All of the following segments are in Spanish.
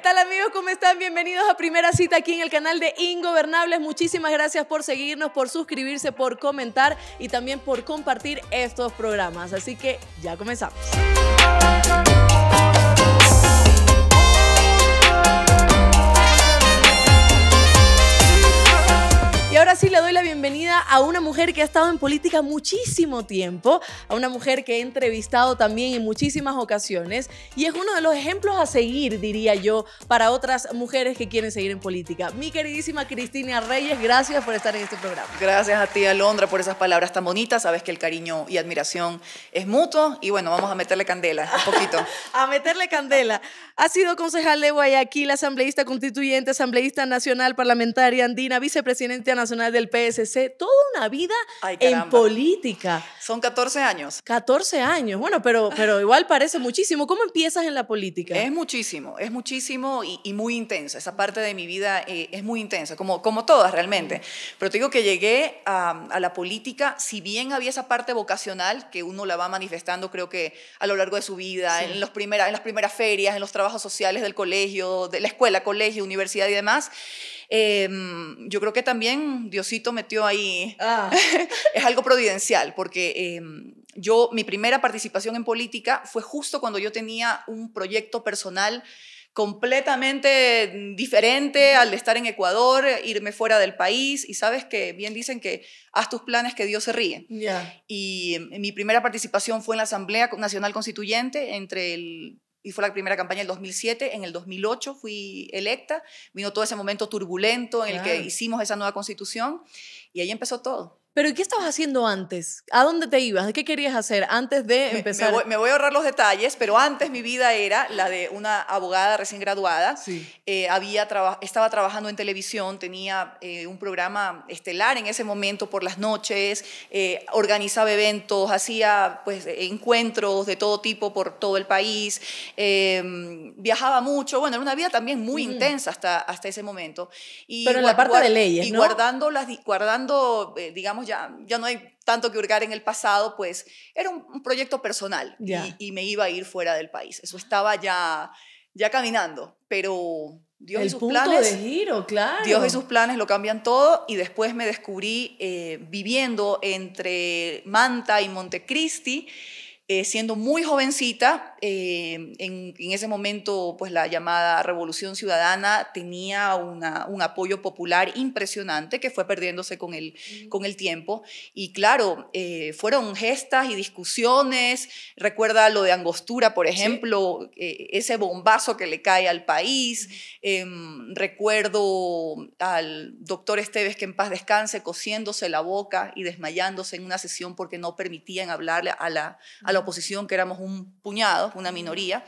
¿Qué tal amigos? ¿Cómo están? Bienvenidos a Primera Cita aquí en el canal de Ingobernables. Muchísimas gracias por seguirnos, por suscribirse, por comentar y también por compartir estos programas. Así que ya comenzamos. ahora sí le doy la bienvenida a una mujer que ha estado en política muchísimo tiempo, a una mujer que he entrevistado también en muchísimas ocasiones y es uno de los ejemplos a seguir, diría yo, para otras mujeres que quieren seguir en política. Mi queridísima Cristina Reyes, gracias por estar en este programa. Gracias a ti, Alondra, por esas palabras tan bonitas. Sabes que el cariño y admiración es mutuo y bueno, vamos a meterle candela un poquito. a meterle candela. Ha sido concejal de Guayaquil, asambleísta constituyente, asambleísta nacional, parlamentaria andina, vicepresidenta nacional del PSC, toda una vida en política. Son 14 años. 14 años, bueno, pero, pero igual parece muchísimo. ¿Cómo empiezas en la política? Es muchísimo, es muchísimo y, muy intensa. Esa parte de mi vida eh, es muy intensa, como, como todas realmente. Pero te digo que llegué a, la política, si bien había esa parte vocacional que uno la va manifestando, creo que a lo largo de su vida, en, los primeras en las primeras ferias, en los trabajos sociales del colegio, de la escuela, colegio, universidad y demás Em, yo creo que también Diosito metió ahí, ah. es algo providencial, porque em, yo, mi primera participación en política fue justo cuando yo tenía un proyecto personal completamente diferente al de estar en Ecuador, irme fuera del país y sabes que bien dicen que haz tus planes que Dios se ríe. Y em, mi primera participación fue en la Asamblea Nacional Constituyente entre el y fue la primera campaña del 2007. En el 2008 fui electa. Vino todo ese momento turbulento en el que hicimos esa nueva constitución y ahí empezó todo. Pero ¿qué estabas haciendo antes? ¿A dónde te ibas? ¿Qué querías hacer antes de empezar? Me, voy, a ahorrar los detalles, pero antes mi vida era la de una abogada recién graduada. Eh, había estaba trabajando en televisión, tenía eh, un programa estelar en ese momento por las noches, eh, organizaba eventos, hacía pues, e, encuentros de todo tipo por todo el país, em, viajaba mucho. Bueno, era una vida también muy intensa hasta, hasta ese momento. Y pero en la parte de leyes, Y ¿no? guardando, las, guardando digamos, ya, no hay tanto que hurgar en el pasado, pues era un, proyecto personal y, me iba a ir fuera del país. Eso estaba ya, ya caminando, pero Dios y sus planes. De giro, claro. Dios y sus planes lo cambian todo y después me descubrí eh, viviendo entre Manta y Montecristi eh, siendo muy jovencita, eh, en, ese momento pues la llamada Revolución Ciudadana tenía un apoyo popular impresionante que fue perdiéndose con el, mm. con el tiempo. Y claro, eh, fueron gestas y discusiones. Recuerda lo de Angostura, por ejemplo, ese bombazo que le cae al país. Em, recuerdo al doctor Esteves que en paz descanse cosiéndose la boca y desmayándose en una sesión porque no permitían hablarle a la, a la oposición, que éramos un puñado, una minoría.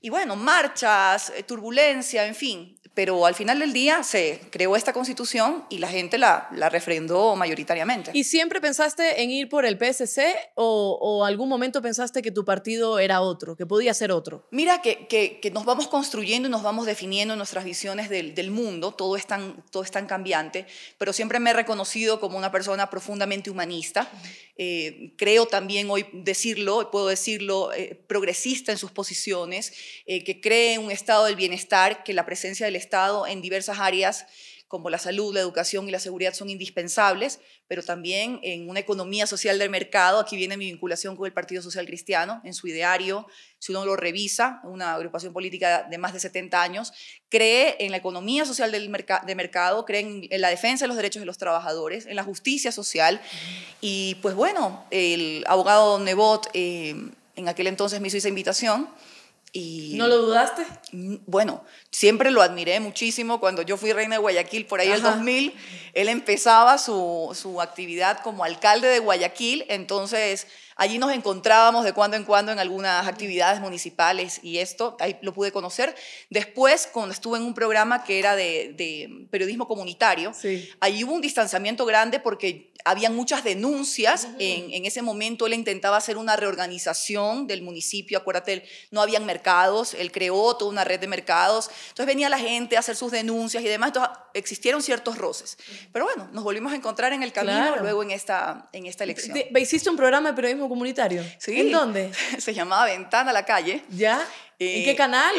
Y bueno, marchas, eh, turbulencia, en fin pero al final del día se creó esta constitución y la gente la, la refrendó mayoritariamente. ¿Y siempre pensaste en ir por el PSC o, algún momento pensaste que tu partido era otro, que podía ser otro? Mira que, que, nos vamos construyendo y nos vamos definiendo nuestras visiones del, del, mundo, todo es, tan, todo es tan cambiante, pero siempre me he reconocido como una persona profundamente humanista, eh, creo también hoy decirlo, puedo decirlo, eh, progresista en sus posiciones, eh, que cree en un estado del bienestar, que la presencia del Estado en diversas áreas como la salud, la educación y la seguridad son indispensables, pero también en una economía social del mercado, aquí viene mi vinculación con el Partido Social Cristiano, en su ideario, si uno lo revisa, una agrupación política de más de 70 años, cree en la economía social del mercado, cree en, la defensa de los derechos de los trabajadores, en la justicia social, y pues bueno, el abogado Nebot eh, en aquel entonces me hizo esa invitación, ¿No lo dudaste? Mm, bueno, siempre lo admiré muchísimo. Cuando yo fui reina de Guayaquil, por ahí el 2000, él empezaba su, su actividad como alcalde de Guayaquil. Entonces, Allí nos encontrábamos de cuando en cuando en algunas actividades municipales y esto, ahí lo pude conocer. Después, cuando estuve en un programa que era de, periodismo comunitario, ahí hubo un distanciamiento grande porque habían muchas denuncias. en, ese momento él intentaba hacer una reorganización del municipio, acuérdate, no habían mercados, él creó toda una red de mercados. Entonces venía la gente a hacer sus denuncias y demás, entonces existieron ciertos roces. Pero bueno, nos volvimos a encontrar en el camino, luego en esta, en esta elección. ¿Hiciste un programa de periodismo comunitario? ¿En dónde? Se llamaba Ventana a la Calle. ¿Ya? ¿En eh, qué canal?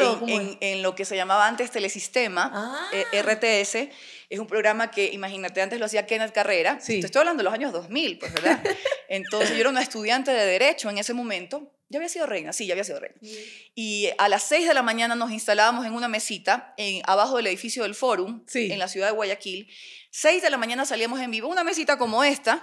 en, lo que se llamaba antes Telesistema, ah. eh, RTS. Es un programa que, imagínate, antes lo hacía Kenneth Carrera. Sí. Te estoy hablando de los años 2000, pues, ¿verdad? Entonces, yo era una estudiante de Derecho en ese momento. Ya había sido reina, sí, ya había sido reina. Y a las 6 de la mañana nos instalábamos en una mesita en, abajo del edificio del Fórum, en la ciudad de Guayaquil Seis de la mañana salíamos en vivo, una mesita como esta,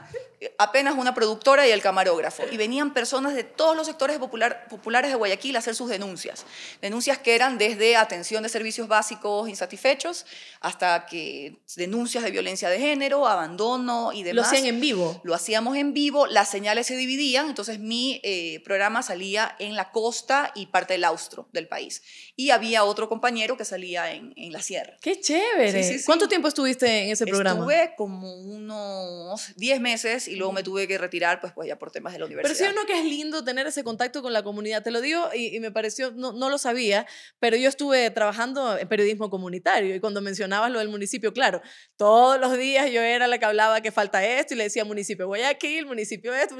apenas una productora y el camarógrafo. Y venían personas de todos los sectores populares de Guayaquil a hacer sus denuncias. Denuncias que eran desde atención de servicios básicos insatisfechos hasta que denuncias de violencia de género, abandono y demás. Lo hacían en vivo. Lo hacíamos en vivo, las señales se dividían, entonces mi eh, programa salía en la costa y parte del austro del país. Y había otro compañero que salía en, la sierra. ¡Qué chévere! ¿Cuánto tiempo estuviste en ese programa? Estuve como unos 10 meses y luego me tuve que retirar, pues, pues ya por temas de la universidad. Pero sí, uno que es lindo tener ese contacto con la comunidad. Te lo digo y, me pareció, no, no, lo sabía, pero yo estuve trabajando en periodismo comunitario y cuando mencionabas lo del municipio, claro, todos los días yo era la que hablaba que falta esto y le decía municipio voy aquí, el municipio esto,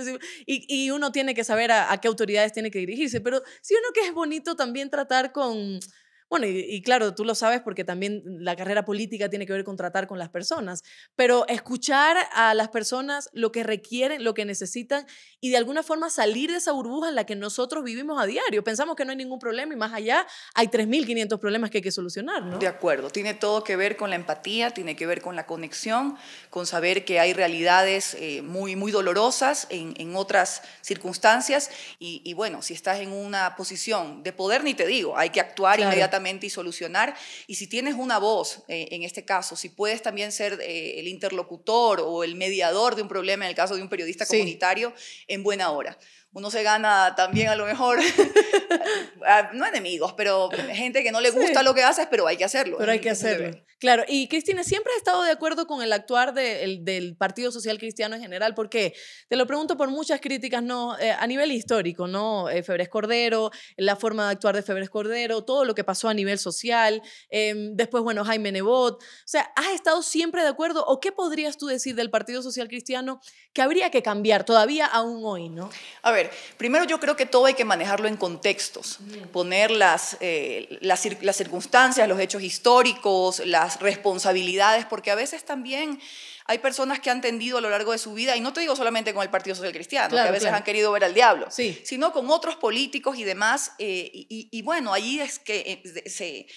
y, y, uno tiene que saber a, a qué autoridades tiene que dirigirse. Pero sí, uno que es bonito también tratar con bueno, y, claro, tú lo sabes porque también la carrera política tiene que ver con tratar con las personas, pero escuchar a las personas lo que requieren, lo que necesitan y de alguna forma salir de esa burbuja en la que nosotros vivimos a diario. Pensamos que no hay ningún problema y más allá hay 3.500 problemas que hay que solucionar, ¿no? De acuerdo, tiene todo que ver con la empatía, tiene que ver con la conexión, con saber que hay realidades eh, muy, muy dolorosas en, en otras circunstancias y, bueno, si estás en una posición de poder, ni te digo, hay que actuar inmediatamente y solucionar. Y si tienes una voz, eh, en este caso, si puedes también ser eh, el interlocutor o el mediador de un problema, en el caso de un periodista comunitario, en buena hora uno se gana también a lo mejor, no enemigos, pero gente que no le gusta lo que haces, pero hay que hacerlo. Pero hay que hacerlo. Claro, y Cristina, ¿siempre has estado de acuerdo con el actuar del Partido Social Cristiano en general? Porque te lo pregunto por muchas críticas, ¿no? Eh, a nivel histórico, ¿no? Eh, Febres Cordero, la forma de actuar de Febres Cordero, todo lo que pasó a nivel social, em, después, bueno, Jaime Nebot. O sea, ¿has estado siempre de acuerdo o qué podrías tú decir del Partido Social Cristiano que habría que cambiar todavía aún hoy, ¿no? A ver, primero yo creo que todo hay que manejarlo en contextos, poner eh, las circunstancias, los hechos históricos, las responsabilidades, porque a veces también hay personas que han tendido a lo largo de su vida, y no te digo solamente con el Partido Social Cristiano, que a veces han querido ver al diablo, sino con otros políticos y demás, eh, y, bueno, ahí es que eh,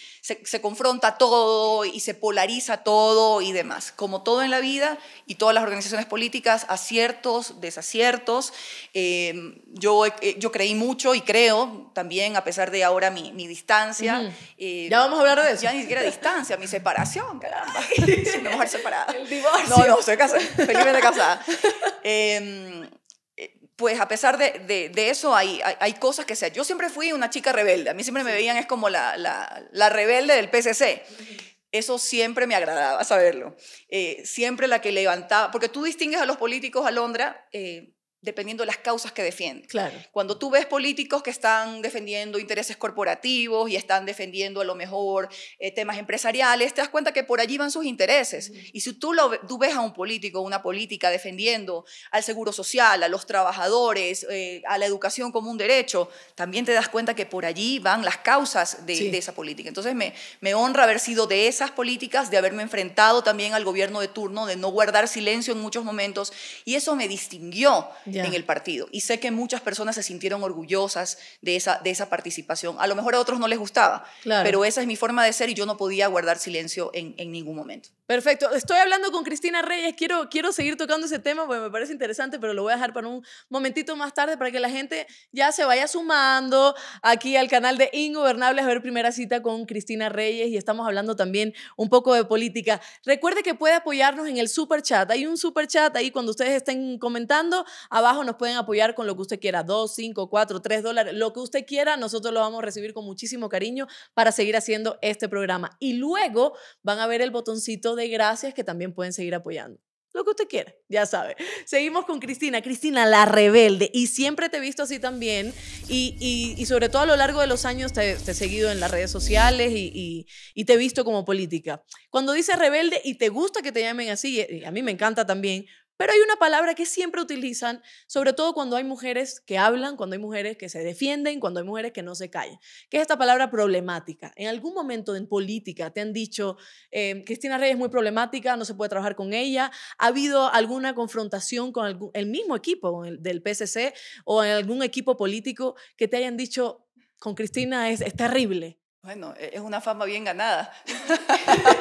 se, confronta todo y se polariza todo y demás, como todo en la vida y todas las organizaciones políticas, aciertos, desaciertos. Em, yo, eh, yo creí mucho y creo también, a pesar de ahora mi, distancia. ya vamos a hablar de eso. Ya ni siquiera distancia, mi separación, caramba. separada. El divorcio. No, no, casada, casada. Em, pues a pesar de, eso hay, hay, cosas que sea. Yo siempre fui una chica rebelde, a mí siempre me veían es como la, rebelde del PCC. Eso siempre me agradaba saberlo. Eh, siempre la que levantaba, porque tú distingues a los políticos a Londra, eh, dependiendo de las causas que defienden. Claro. Cuando tú ves políticos que están defendiendo intereses corporativos y están defendiendo a lo mejor eh, temas empresariales, te das cuenta que por allí van sus intereses. Y si tú, lo, ves a un político, una política defendiendo al seguro social, a los trabajadores, eh, a la educación como un derecho, también te das cuenta que por allí van las causas de, esa política. Entonces me, me honra haber sido de esas políticas, de haberme enfrentado también al gobierno de turno, de no guardar silencio en muchos momentos, y eso me distinguió en el partido. Y sé que muchas personas se sintieron orgullosas de esa, de esa participación. A lo mejor a otros no les gustaba, pero esa es mi forma de ser y yo no podía guardar silencio en ningún momento. Perfecto. Estoy hablando con Cristina Reyes. Quiero, quiero seguir tocando ese tema porque me parece interesante, pero lo voy a dejar para un momentito más tarde para que la gente ya se vaya sumando aquí al canal de Ingobernables a ver primera cita con Cristina Reyes y estamos hablando también un poco de política. Recuerde que puede apoyarnos en el super chat. Hay un super chat ahí cuando ustedes estén comentando. Abajo nos pueden apoyar con lo que usted quiera: 2, 5, 4, 3 dólares, lo que usted quiera. Nosotros lo vamos a recibir con muchísimo cariño para seguir haciendo este programa. Y luego van a ver el botoncito de gracias que también pueden seguir apoyando. Lo que usted quiera, ya sabe. Seguimos con Cristina. Cristina, la rebelde. Y siempre te he visto así también. Y, sobre todo a lo largo de los años te, he seguido en las redes sociales y, te he visto como política. Cuando dice rebelde y te gusta que te llamen así, a mí me encanta también, pero hay una palabra que siempre utilizan, sobre todo cuando hay mujeres que hablan, cuando hay mujeres que se defienden, cuando hay mujeres que no se callan, que es esta palabra problemática. En algún momento en política te han dicho, eh, Cristina Reyes es muy problemática, no se puede trabajar con ella. ¿Ha habido alguna confrontación con el mismo equipo del PSC o en algún equipo político que te hayan dicho, con Cristina es terrible? Bueno, e-, es una fama bien ganada.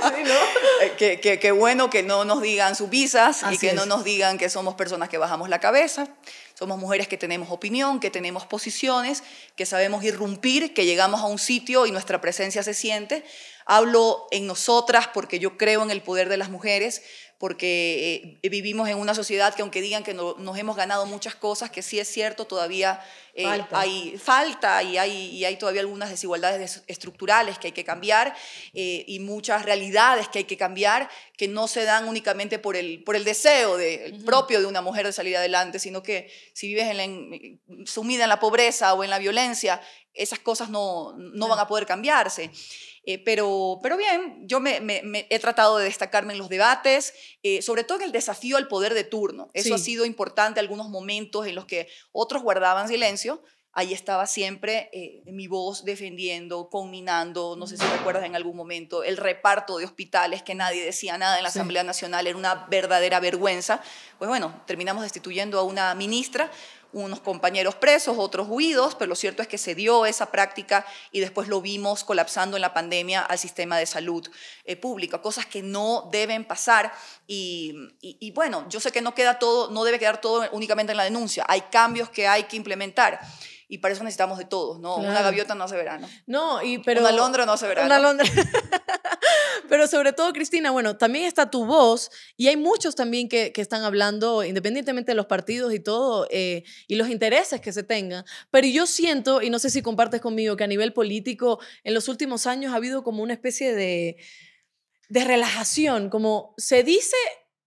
Eh, qué que, bueno que no nos digan subisas y que no nos digan que somos personas que bajamos la cabeza. Somos mujeres que tenemos opinión, que tenemos posiciones, que sabemos irrumpir, que llegamos a un sitio y nuestra presencia se siente. Hablo en nosotras porque yo creo en el poder de las mujeres, porque eh, vivimos en una sociedad que aunque digan que nos hemos ganado muchas cosas, que sí es cierto, todavía eh, hay falta y hay, todavía algunas desigualdades estructurales que hay que cambiar eh, y muchas realidades que hay que cambiar que no se dan únicamente por el, por el deseo propio de una mujer de salir adelante, sino que si vives sumida en la pobreza o en la violencia, esas cosas no, no van a poder cambiarse. Eh, pero, pero bien, yo me, he tratado de destacarme en los debates, eh, sobre todo en el desafío al poder de turno. Eso ha sido importante, algunos momentos en los que otros guardaban silencio, ahí estaba siempre eh, mi voz defendiendo, combinando, no sé si recuerdas en algún momento, el reparto de hospitales que nadie decía nada en la Asamblea Nacional era una verdadera vergüenza. Pues bueno, terminamos destituyendo a una ministra unos compañeros presos, otros huidos, pero lo cierto es que se dio esa práctica y después lo vimos colapsando en la pandemia al sistema de salud eh, pública, cosas que no deben pasar y, bueno, yo sé que no queda todo, no debe quedar todo únicamente en la denuncia, hay cambios que hay que implementar y para eso necesitamos de todos, ¿no? Una gaviota no hace verano. No, y pero... Una londra no hace verano. Una Pero sobre todo, Cristina, bueno, también está tu voz y hay muchos también que, están hablando, independientemente de los partidos y todo, eh, y los intereses que se tengan. Pero yo siento, y no sé si compartes conmigo, que a nivel político en los últimos años ha habido como una especie de, de relajación, como se dice,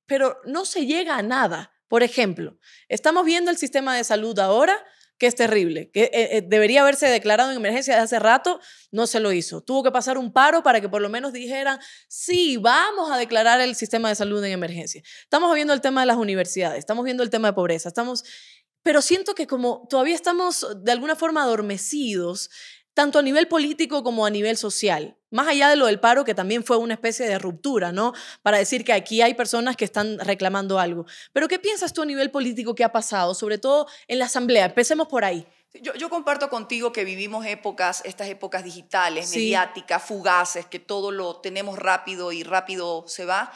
pero no se llega a nada. Por ejemplo, estamos viendo el sistema de salud ahora que es terrible, que eh, eh, debería haberse declarado en emergencia de hace rato, no se lo hizo. Tuvo que pasar un paro para que por lo menos dijeran, sí, vamos a declarar el sistema de salud en emergencia. Estamos viendo el tema de las universidades, estamos viendo el tema de pobreza, estamos... Pero siento que como todavía estamos de alguna forma adormecidos tanto a nivel político como a nivel social. Más allá de lo del paro, que también fue una especie de ruptura, ¿no? Para decir que aquí hay personas que están reclamando algo. Pero ¿qué piensas tú a nivel político que ha pasado, sobre todo en la Asamblea? Empecemos por ahí. Yo, comparto contigo que vivimos épocas, estas épocas digitales, mediáticas, fugaces, que todo lo tenemos rápido y rápido se va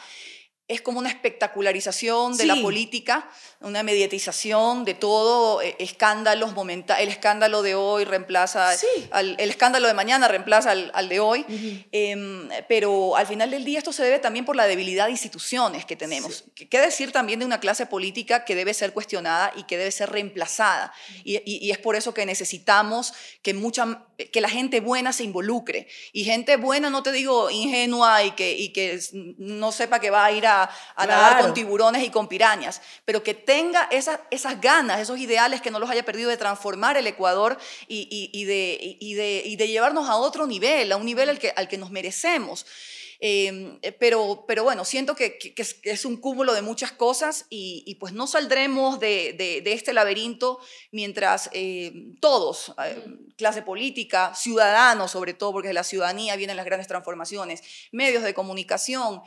es como una espectacularización de la política, una mediatización de todo, eh, escándalos momenta el escándalo de hoy reemplaza, al, el escándalo de mañana reemplaza al, de hoy, em, pero al final del día esto se debe también por la debilidad de instituciones que tenemos. ¿Qué decir también de una clase política que debe ser cuestionada y que debe ser reemplazada? Y, es por eso que necesitamos que, mucha, que la gente buena se involucre. Y gente buena, no te digo ingenua y que, y que no sepa que va a ir a a, nadar con tiburones y con pirañas, pero que tenga esas, esas ganas, esos ideales que no los haya perdido de transformar el Ecuador y, de, de, llevarnos a otro nivel, a un nivel que, al que nos merecemos. Em, eh, pero, pero bueno, siento que, es, un cúmulo de muchas cosas y, pues no saldremos de, este laberinto mientras eh, todos, eh, clase política, ciudadanos sobre todo, porque de la ciudadanía vienen las grandes transformaciones, medios de comunicación,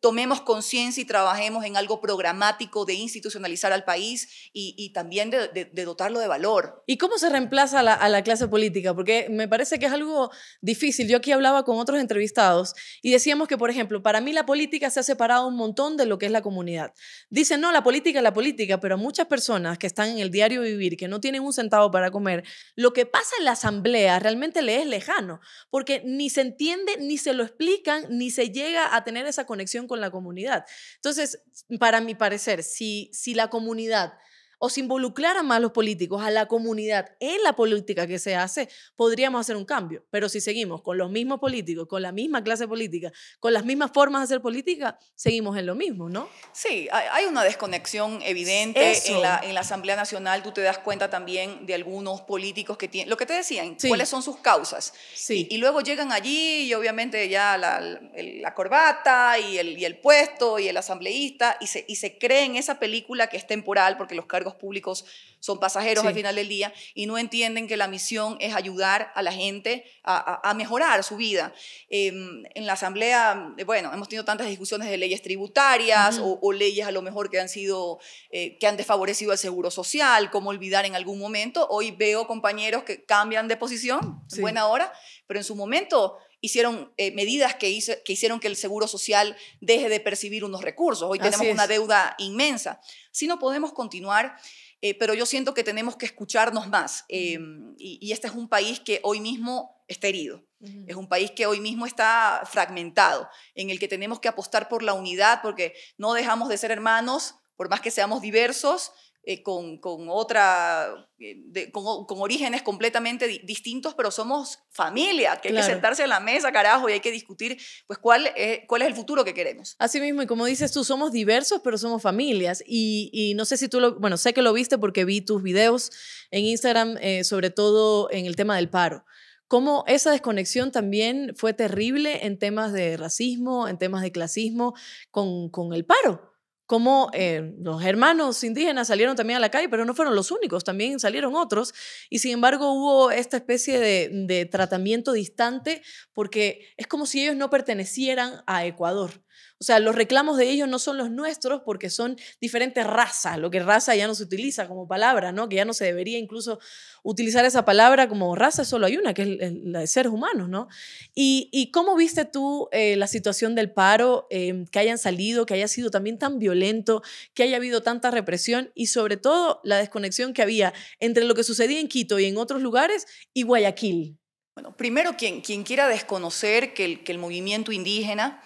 tomemos conciencia y trabajemos en algo programático de institucionalizar al país y, también de, dotarlo de valor. ¿Y cómo se reemplaza a la, a la clase política? Porque me parece que es algo difícil. Yo aquí hablaba con otros entrevistados y decía que, por ejemplo, para mí la política se ha separado un montón de lo que es la comunidad. Dicen, no, la política es la política, pero muchas personas que están en el diario vivir, que no tienen un centavo para comer, lo que pasa en la asamblea realmente le es lejano, porque ni se entiende, ni se lo explican, ni se llega a tener esa conexión con la comunidad. Entonces, para mi parecer, si, si la comunidad o si involucraran más los políticos a la comunidad en la política que se hace, podríamos hacer un cambio. Pero si seguimos con los mismos políticos, con la misma clase política, con las mismas formas de hacer política, seguimos en lo mismo, ¿no? Sí, hay una desconexión evidente en la, Asamblea Nacional. Tú te das cuenta también de algunos políticos que tienen, lo que te decían, cuáles son sus causas. Sí. Y, luego llegan allí y obviamente ya la, corbata y el, el, puesto y el asambleísta y se, y se cree en esa película que es temporal porque los cargos públicos son pasajeros al final del día y no entienden que la misión es ayudar a la gente a, mejorar su vida. Em, en la Asamblea, eh, bueno, hemos tenido tantas discusiones de leyes tributarias o, leyes a lo mejor que han sido, eh, que han desfavorecido al seguro social, como olvidar en algún momento. Hoy veo compañeros que cambian de posición, en buena hora, pero en su momento hicieron eh, medidas que, que hicieron que el Seguro Social deje de percibir unos recursos. Hoy tenemos una deuda inmensa. Si no podemos continuar, eh, pero yo siento que tenemos que escucharnos más. Em, y, este es un país que hoy mismo está herido. Es un país que hoy mismo está fragmentado, en el que tenemos que apostar por la unidad, porque no dejamos de ser hermanos, por más que seamos diversos, eh, con, otra, eh, con, orígenes completamente distintos, pero somos familia, que hay que sentarse a la mesa, carajo, y hay que discutir, pues, cuál es, cuál es el futuro que queremos. Así mismo, y como dices tú, somos diversos, pero somos familias. Y, no sé si tú lo, bueno, sé que lo viste porque vi tus videos en Instagram, eh, sobre todo en el tema del paro cómo esa desconexión también fue terrible en temas de racismo, en temas de clasismo, con, con el paro. Como eh, los hermanos indígenas salieron también a la calle, pero no fueron los únicos, también salieron otros, y sin embargo hubo esta especie de tratamiento distante porque es como si ellos no pertenecieran a Ecuador. O sea, los reclamos de ellos no son los nuestros porque son diferentes razas, lo que raza ya no se utiliza como palabra, ¿no? Que ya no se debería incluso utilizar esa palabra como raza, solo hay una, que es la de seres humanos, ¿no? ¿Y, cómo viste tú eh, la situación del paro, em, que hayan salido, que haya sido también tan violento, que haya habido tanta represión y sobre todo la desconexión que había entre lo que sucedía en Quito y en otros lugares y Guayaquil? Bueno, primero, quien, quien quiera desconocer que el, que el movimiento indígena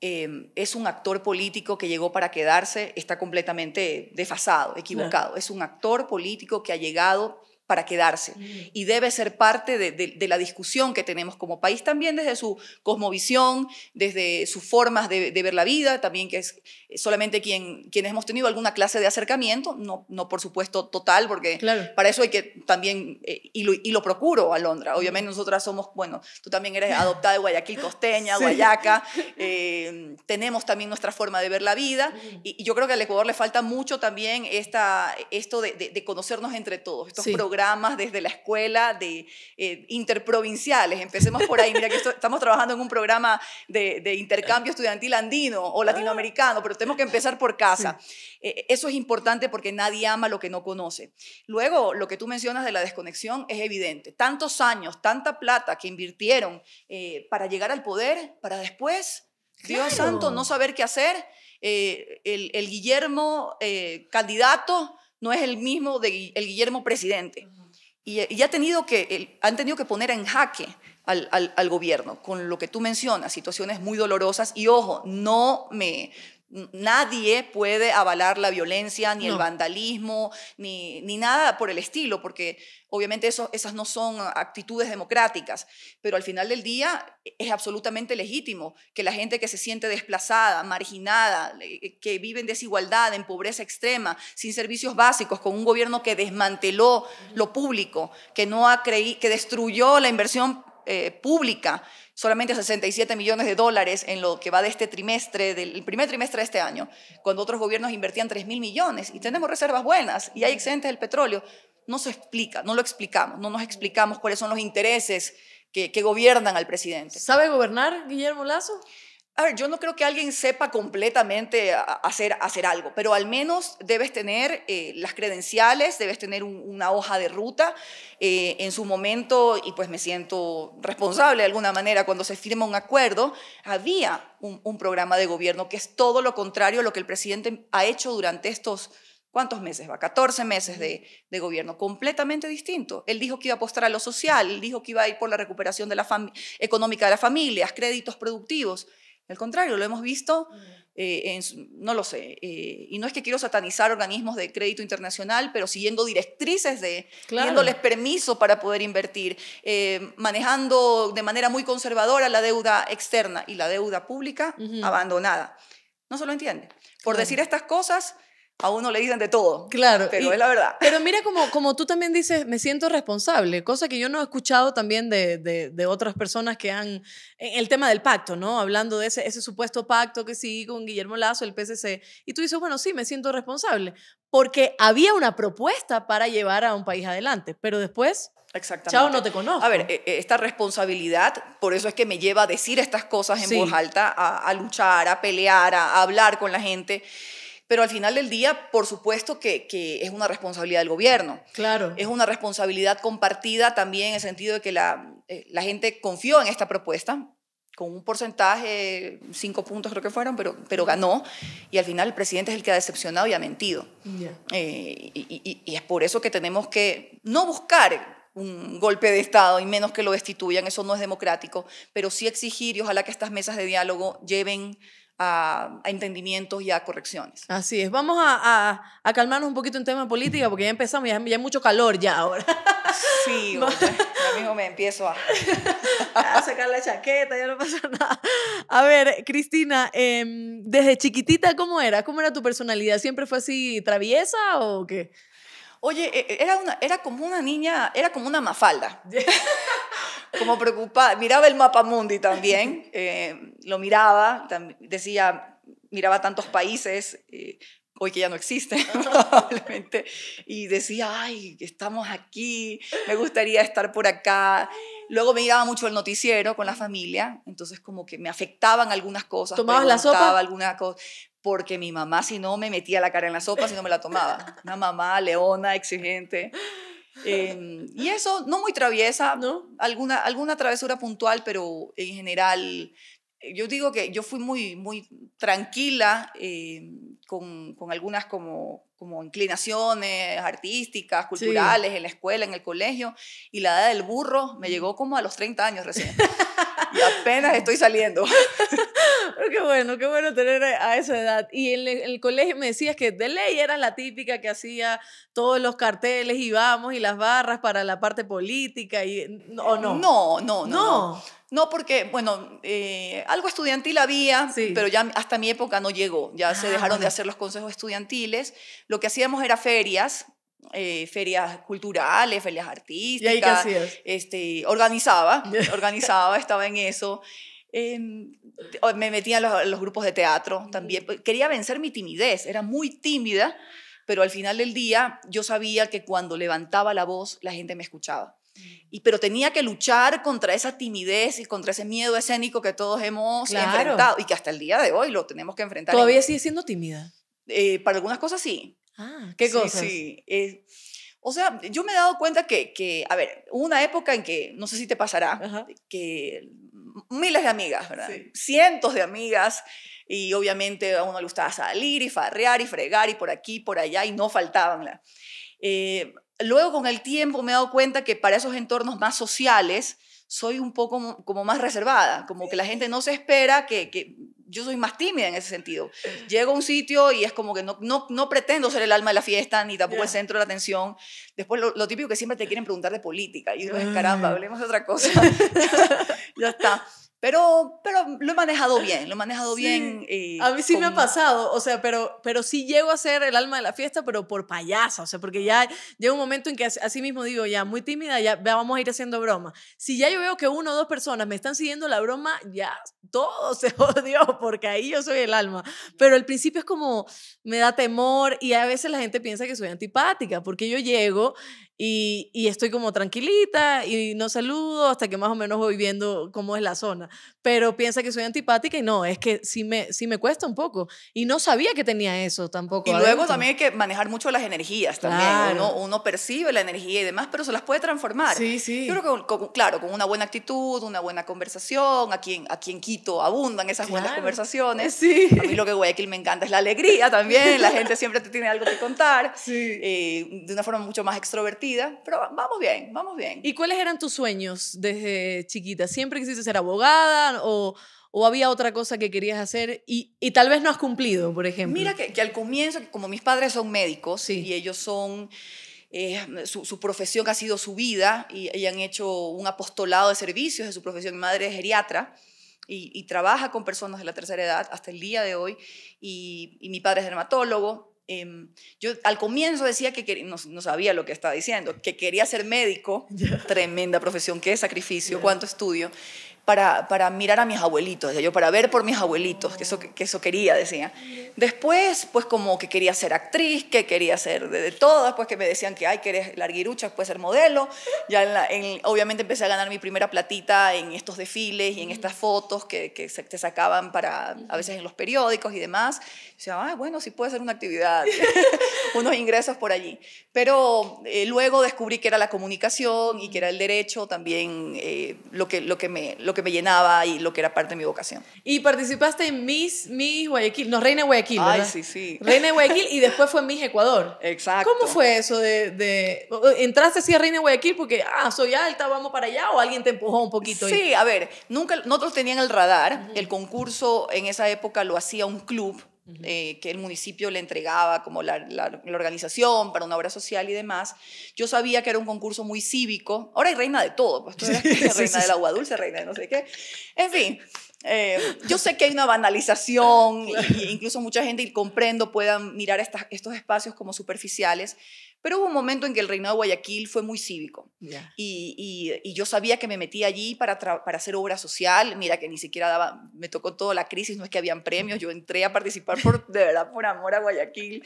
Em, es un actor político que llegó para quedarse, está completamente desfasado, equivocado. Es un actor político que ha llegado para quedarse y debe ser parte de, la discusión que tenemos como país también desde su cosmovisión, desde sus formas de, ver la vida, también que es solamente quien, quienes hemos tenido alguna clase de acercamiento, no, no por supuesto total, porque para eso hay que también, eh, y, lo, procuro a Londra, obviamente nosotras somos, bueno, tú también eres adoptada de Guayaquil costeña, Guayaca, eh, tenemos también nuestra forma de ver la vida y, yo creo que al Ecuador le falta mucho también esta, esto de, conocernos entre todos, estos desde la escuela de eh, interprovinciales. Empecemos por ahí. Mira que estamos trabajando en un programa de, intercambio estudiantil andino o latinoamericano, pero tenemos que empezar por casa. Eh, eso es importante porque nadie ama lo que no conoce. Luego, lo que tú mencionas de la desconexión es evidente. Tantos años, tanta plata que invirtieron eh, para llegar al poder, para después, Dios santo, no saber qué hacer. el, Guillermo candidato no es el mismo de el Guillermo presidente. Y, ha tenido que, han tenido que poner en jaque al, gobierno, con lo que tú mencionas, situaciones muy dolorosas. Y ojo, no me, Nadie puede avalar la violencia, ni el vandalismo, ni, ni, nada por el estilo, porque obviamente esas no son actitudes democráticas, pero al final del día e, es absolutamente legítimo que la gente que se siente desplazada, marginada, eh, que vive en desigualdad, en pobreza extrema, sin servicios básicos, con un gobierno que desmanteló lo público, que, no ha creí que destruyó la inversión eh, pública, solamente 67 millones de dólares en lo que va de este trimestre, del primer trimestre de este año, cuando otros gobiernos invertían 3 mil millones y tenemos reservas buenas y hay excedentes del petróleo. No se explica, no lo explicamos, no nos explicamos cuáles son los intereses que, que gobiernan al presidente. ¿Sabe gobernar Guillermo Lazo? A ver, yo no creo que alguien sepa completamente hacer, hacer algo, pero al menos debes tener eh, las credenciales, debes tener una hoja de ruta eh, en su momento, y pues me siento responsable de alguna manera, cuando se firma un acuerdo, había un, programa de gobierno que es todo lo contrario a lo que el presidente ha hecho durante estos ¿cuántos meses va? 14 meses de, de, gobierno, completamente distinto. Él dijo que iba a apostar a lo social, él dijo que iba a ir por la recuperación de la económica de las familias, créditos productivos. Al contrario, lo hemos visto, eh, no lo sé, eh, y no es que quiero satanizar organismos de crédito internacional, pero siguiendo directrices de, dándoles permiso para poder invertir, eh, manejando de manera muy conservadora la deuda externa y la deuda pública abandonada. No se lo entiende. Por decir estas cosas, a uno le dicen de todo. Claro. Pero es la verdad. Pero mira como, como tú también dices, me siento responsable, cosa que yo no he escuchado también de, otras personas que han, el tema del pacto, ¿no? Hablando de ese, ese supuesto pacto que sí, con Guillermo Lazo, el PCC. Y tú dices, bueno, sí, me siento responsable, porque había una propuesta para llevar a un país adelante, pero después... Exactamente. Chao, no te conozco. A ver, e, e, esta responsabilidad, por eso es que me lleva a decir estas cosas en voz alta, a, luchar, a pelear, a hablar con la gente. Pero al final del día, por supuesto que, es una responsabilidad del gobierno. Claro. Es una responsabilidad compartida también en el sentido de que eh, la, gente confió en esta propuesta con un porcentaje, cinco puntos creo que fueron, pero, pero ganó. Y al final el presidente es el que ha decepcionado y ha mentido. Eh, y, y es por eso que tenemos que no buscar un golpe de Estado y menos que lo destituyan, eso no es democrático, pero sí exigir y ojalá que estas mesas de diálogo lleven a, entendimientos y a correcciones. Así es. Vamos a, calmarnos un poquito en tema política porque ya empezamos, ya, hay mucho calor ya ahora. Sí, yo mismo me empiezo a... sacar la chaqueta, ya no pasa nada. A ver, Cristina, em, desde chiquitita, ¿cómo era? ¿Cómo era tu personalidad? ¿Siempre fue así traviesa o qué? Oye, e, e, era, una, era como una niña, era como una mafalda como preocupada. Miraba el mapa mundi también, eh, lo miraba, decía, miraba tantos países, eh, hoy que ya no existen probablemente, y decía, ay, estamos aquí, me gustaría estar por acá. Luego me miraba mucho el noticiero con la familia, entonces como que me afectaban algunas cosas. la Alguna cosa, porque mi mamá si no me metía la cara en la sopa, si no me la tomaba. Una mamá leona, exigente. Em, y eso, no muy traviesa, Alguna, alguna travesura puntual, pero en general, eh, yo digo que yo fui muy, muy tranquila em, con, con, algunas como, como inclinaciones artísticas, culturales, en la escuela, en el colegio, y la edad del burro me llegó como a los 30 años recién. y apenas estoy saliendo. qué bueno, qué bueno tener a esa edad. Y en el, colegio me decías que de ley era la típica que hacía todos los carteles y vamos y las barras para la parte política y, o eh, no. No, no, no. no. porque, bueno, eh, algo estudiantil había, pero ya hasta mi época no llegó, ya se ah. dejaron de hacer los consejos estudiantiles. Lo que hacíamos era ferias, eh, ferias culturales, ferias artísticas. ¿Y ahí qué hacías? Este, organizaba, organizaba, estaba en eso. Em, me metía en los, grupos de teatro mm. también. Pues, quería vencer mi timidez, era muy tímida, pero al final del día yo sabía que cuando levantaba la voz la gente me escuchaba. Mm. Y, pero tenía que luchar contra esa timidez y contra ese miedo escénico que todos hemos enfrentado y que hasta el día de hoy lo tenemos que enfrentar. ¿Todavía sigue siendo tímida? Eh, para algunas cosas sí, Ah, ¿qué sí, cosas? Sí, eh, o sea, yo me he dado cuenta que, que, a ver, hubo una época en que, no sé si te pasará, que miles de amigas, ¿verdad? Cientos de amigas, y obviamente a uno le gustaba salir y farrear y fregar y por aquí, por allá, y no faltaban. Eh, luego con el tiempo me he dado cuenta que para esos entornos más sociales soy un poco como, como más reservada, como que la gente no se espera que, que yo soy más tímida en ese sentido. Eh. Llego a un sitio y es como que no, no, no pretendo ser el alma de la fiesta ni tampoco el centro de la atención. Después lo, típico que siempre te quieren preguntar de política y dices, ah. caramba, hablemos de otra cosa. ya está. Pero, pero lo he manejado ah, bien, lo he manejado bien. Eh, a mí sí me ha pasado, o sea, pero, pero sí llego a ser el alma de la fiesta, pero por payasa, o sea, porque ya llega un momento en que así mismo digo, ya, muy tímida, ya vamos a ir haciendo broma. Si ya yo veo que una o dos personas me están siguiendo la broma, ya todo se odió, porque ahí yo soy el alma. Pero al principio es como, me da temor y a veces la gente piensa que soy antipática, porque yo llego y, estoy como tranquilita y no saludo hasta que más o menos voy viendo cómo es la zona. Pero piensa que soy antipática y no, es que sí me, sí me cuesta un poco. Y no sabía que tenía eso tampoco. Y luego también hay que manejar mucho las energías también. Uno, percibe la energía y demás, pero se las puede transformar. Sí, sí. Yo creo que, claro, con una buena actitud, una buena conversación, aquí quien aquí en Quito abundan esas buenas conversaciones. Sí. A mí lo que Guayaquil me encanta es la alegría también. La gente siempre te tiene algo que contar. Sí. Eh, de una forma mucho más extrovertida pero vamos bien, vamos bien. ¿Y cuáles eran tus sueños desde chiquita? ¿Siempre quisiste ser abogada o, o había otra cosa que querías hacer y, y, tal vez no has cumplido, por ejemplo? Mira que, que al comienzo, como mis padres son médicos y ellos son... Eh, su, su, profesión ha sido su vida y, han hecho un apostolado de servicios de su profesión. Mi madre es geriatra y, trabaja con personas de la tercera edad hasta el día de hoy y mi padre es dermatólogo Em, yo al comienzo decía que no, sabía lo que estaba diciendo, que quería ser médico, tremenda profesión, qué sacrificio, cuánto estudio, para, para mirar a mis abuelitos, yo, para ver por mis abuelitos, que eso, que eso quería, decía. Después, pues como que quería ser actriz, que quería ser de, todas pues que me decían que, ay, que eres larguirucha, puedes ser modelo. Ya en obviamente empecé a ganar mi primera platita en estos desfiles y en estas fotos que, que se, te sacaban para, a veces en los periódicos y demás. Y decía, ah, bueno, sí puede ser una actividad, unos ingresos por allí. Pero eh, luego descubrí que era la comunicación y que era el derecho también eh, lo, que, lo, que me, lo que que me llenaba y lo que era parte de mi vocación. Y participaste en Miss, Miss Guayaquil, no, Reina de Guayaquil. Ay, sí, sí. Reina Guayaquil y después fue Miss Ecuador. Exacto. ¿Cómo fue eso de, entraste así a Reina Guayaquil porque, ah, soy alta, vamos para allá o alguien te empujó un poquito? Sí, a ver, nunca, nosotros tenían el radar, el concurso en esa época lo hacía un club eh, que el municipio le entregaba como la, organización para una obra social y demás. Yo sabía que era un concurso muy cívico. Ahora hay reina de todo, pues tú reina del agua dulce, reina de no sé qué. En fin, eh, yo sé que hay una banalización, incluso mucha gente, y comprendo, puedan mirar estas, estos espacios como superficiales, pero hubo un momento en que el reinado de Guayaquil fue muy cívico. Y, yo sabía que me metí allí para, hacer obra social. Mira que ni siquiera daba, me tocó toda la crisis, no es que habían premios. Yo entré a participar por, de verdad por amor a Guayaquil.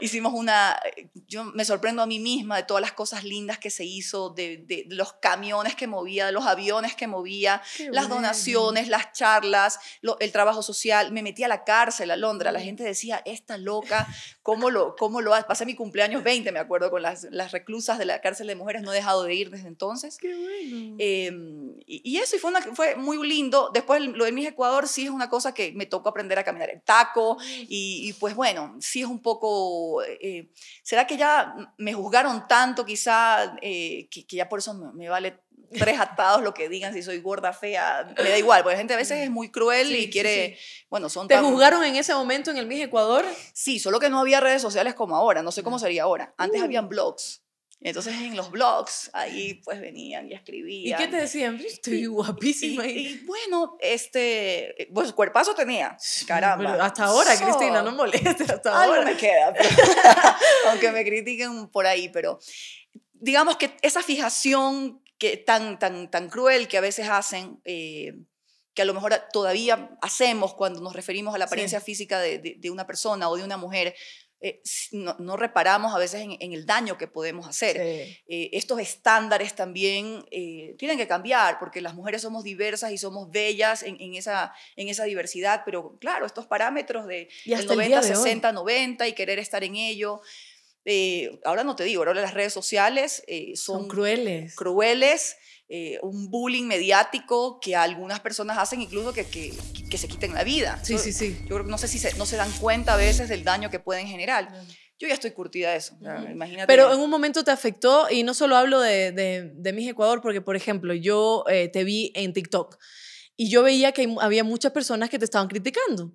Hicimos una, eh, yo me sorprendo a mí misma de todas las cosas lindas que se hizo, de, los camiones que movía, los aviones que movía, las donaciones, las charlas, el trabajo social. Me metí a la cárcel a Londres. La gente decía, esta loca ¿Cómo lo, cómo lo Pasé mi cumpleaños 20, me acuerdo, con las, reclusas de la cárcel de mujeres. No he dejado de ir desde entonces. Qué bueno. Em, y, eso, y fue, una, fue muy lindo. Después, lo de Mis Ecuador sí es una cosa que me tocó aprender a caminar el taco. Y, pues bueno, sí es un poco... Eh, ¿Será que ya me juzgaron tanto quizá eh, que, ya por eso me vale tres atados lo que digan, si soy gorda, fea, me da igual, porque la gente a veces es muy cruel y quiere, bueno, son... ¿Te juzgaron en ese momento en el Miss Ecuador? Sí, solo que no había redes sociales como ahora, no sé cómo ah. sería ahora. Antes uh. habían blogs. Entonces en los blogs ahí pues venían y escribían. ¿Y qué te decían? Estoy guapísima. Y, bueno, este, pues cuerpazo tenía. Caramba. hasta ahora, Cristina, no molestes, hasta ahora. me queda, aunque me critiquen por ahí, pero digamos que esa fijación que, tan, tan, tan cruel que a veces hacen, eh, que a lo mejor todavía hacemos cuando nos referimos a la apariencia física de, de, una persona o de una mujer. Eh, no, no, reparamos a veces en, el daño que podemos hacer. Eh, estos estándares también tienen que cambiar, porque las mujeres somos diversas y somos bellas en, en esa, en esa diversidad, pero claro, estos parámetros de 90, 60, 90 y querer estar en ello, eh, ahora no te digo, ahora las redes sociales eh, son, crueles. Crueles, eh, un bullying mediático que algunas personas hacen incluso que, que, se quiten la vida. Sí, sí, sí. Yo no sé si no se dan cuenta a veces del daño que pueden generar. Yo ya estoy curtida de eso. Imagínate. Pero en un momento te afectó, y no solo hablo de, de, de Mis Ecuador, porque por ejemplo, yo te vi en TikTok y yo veía que había muchas personas que te estaban criticando.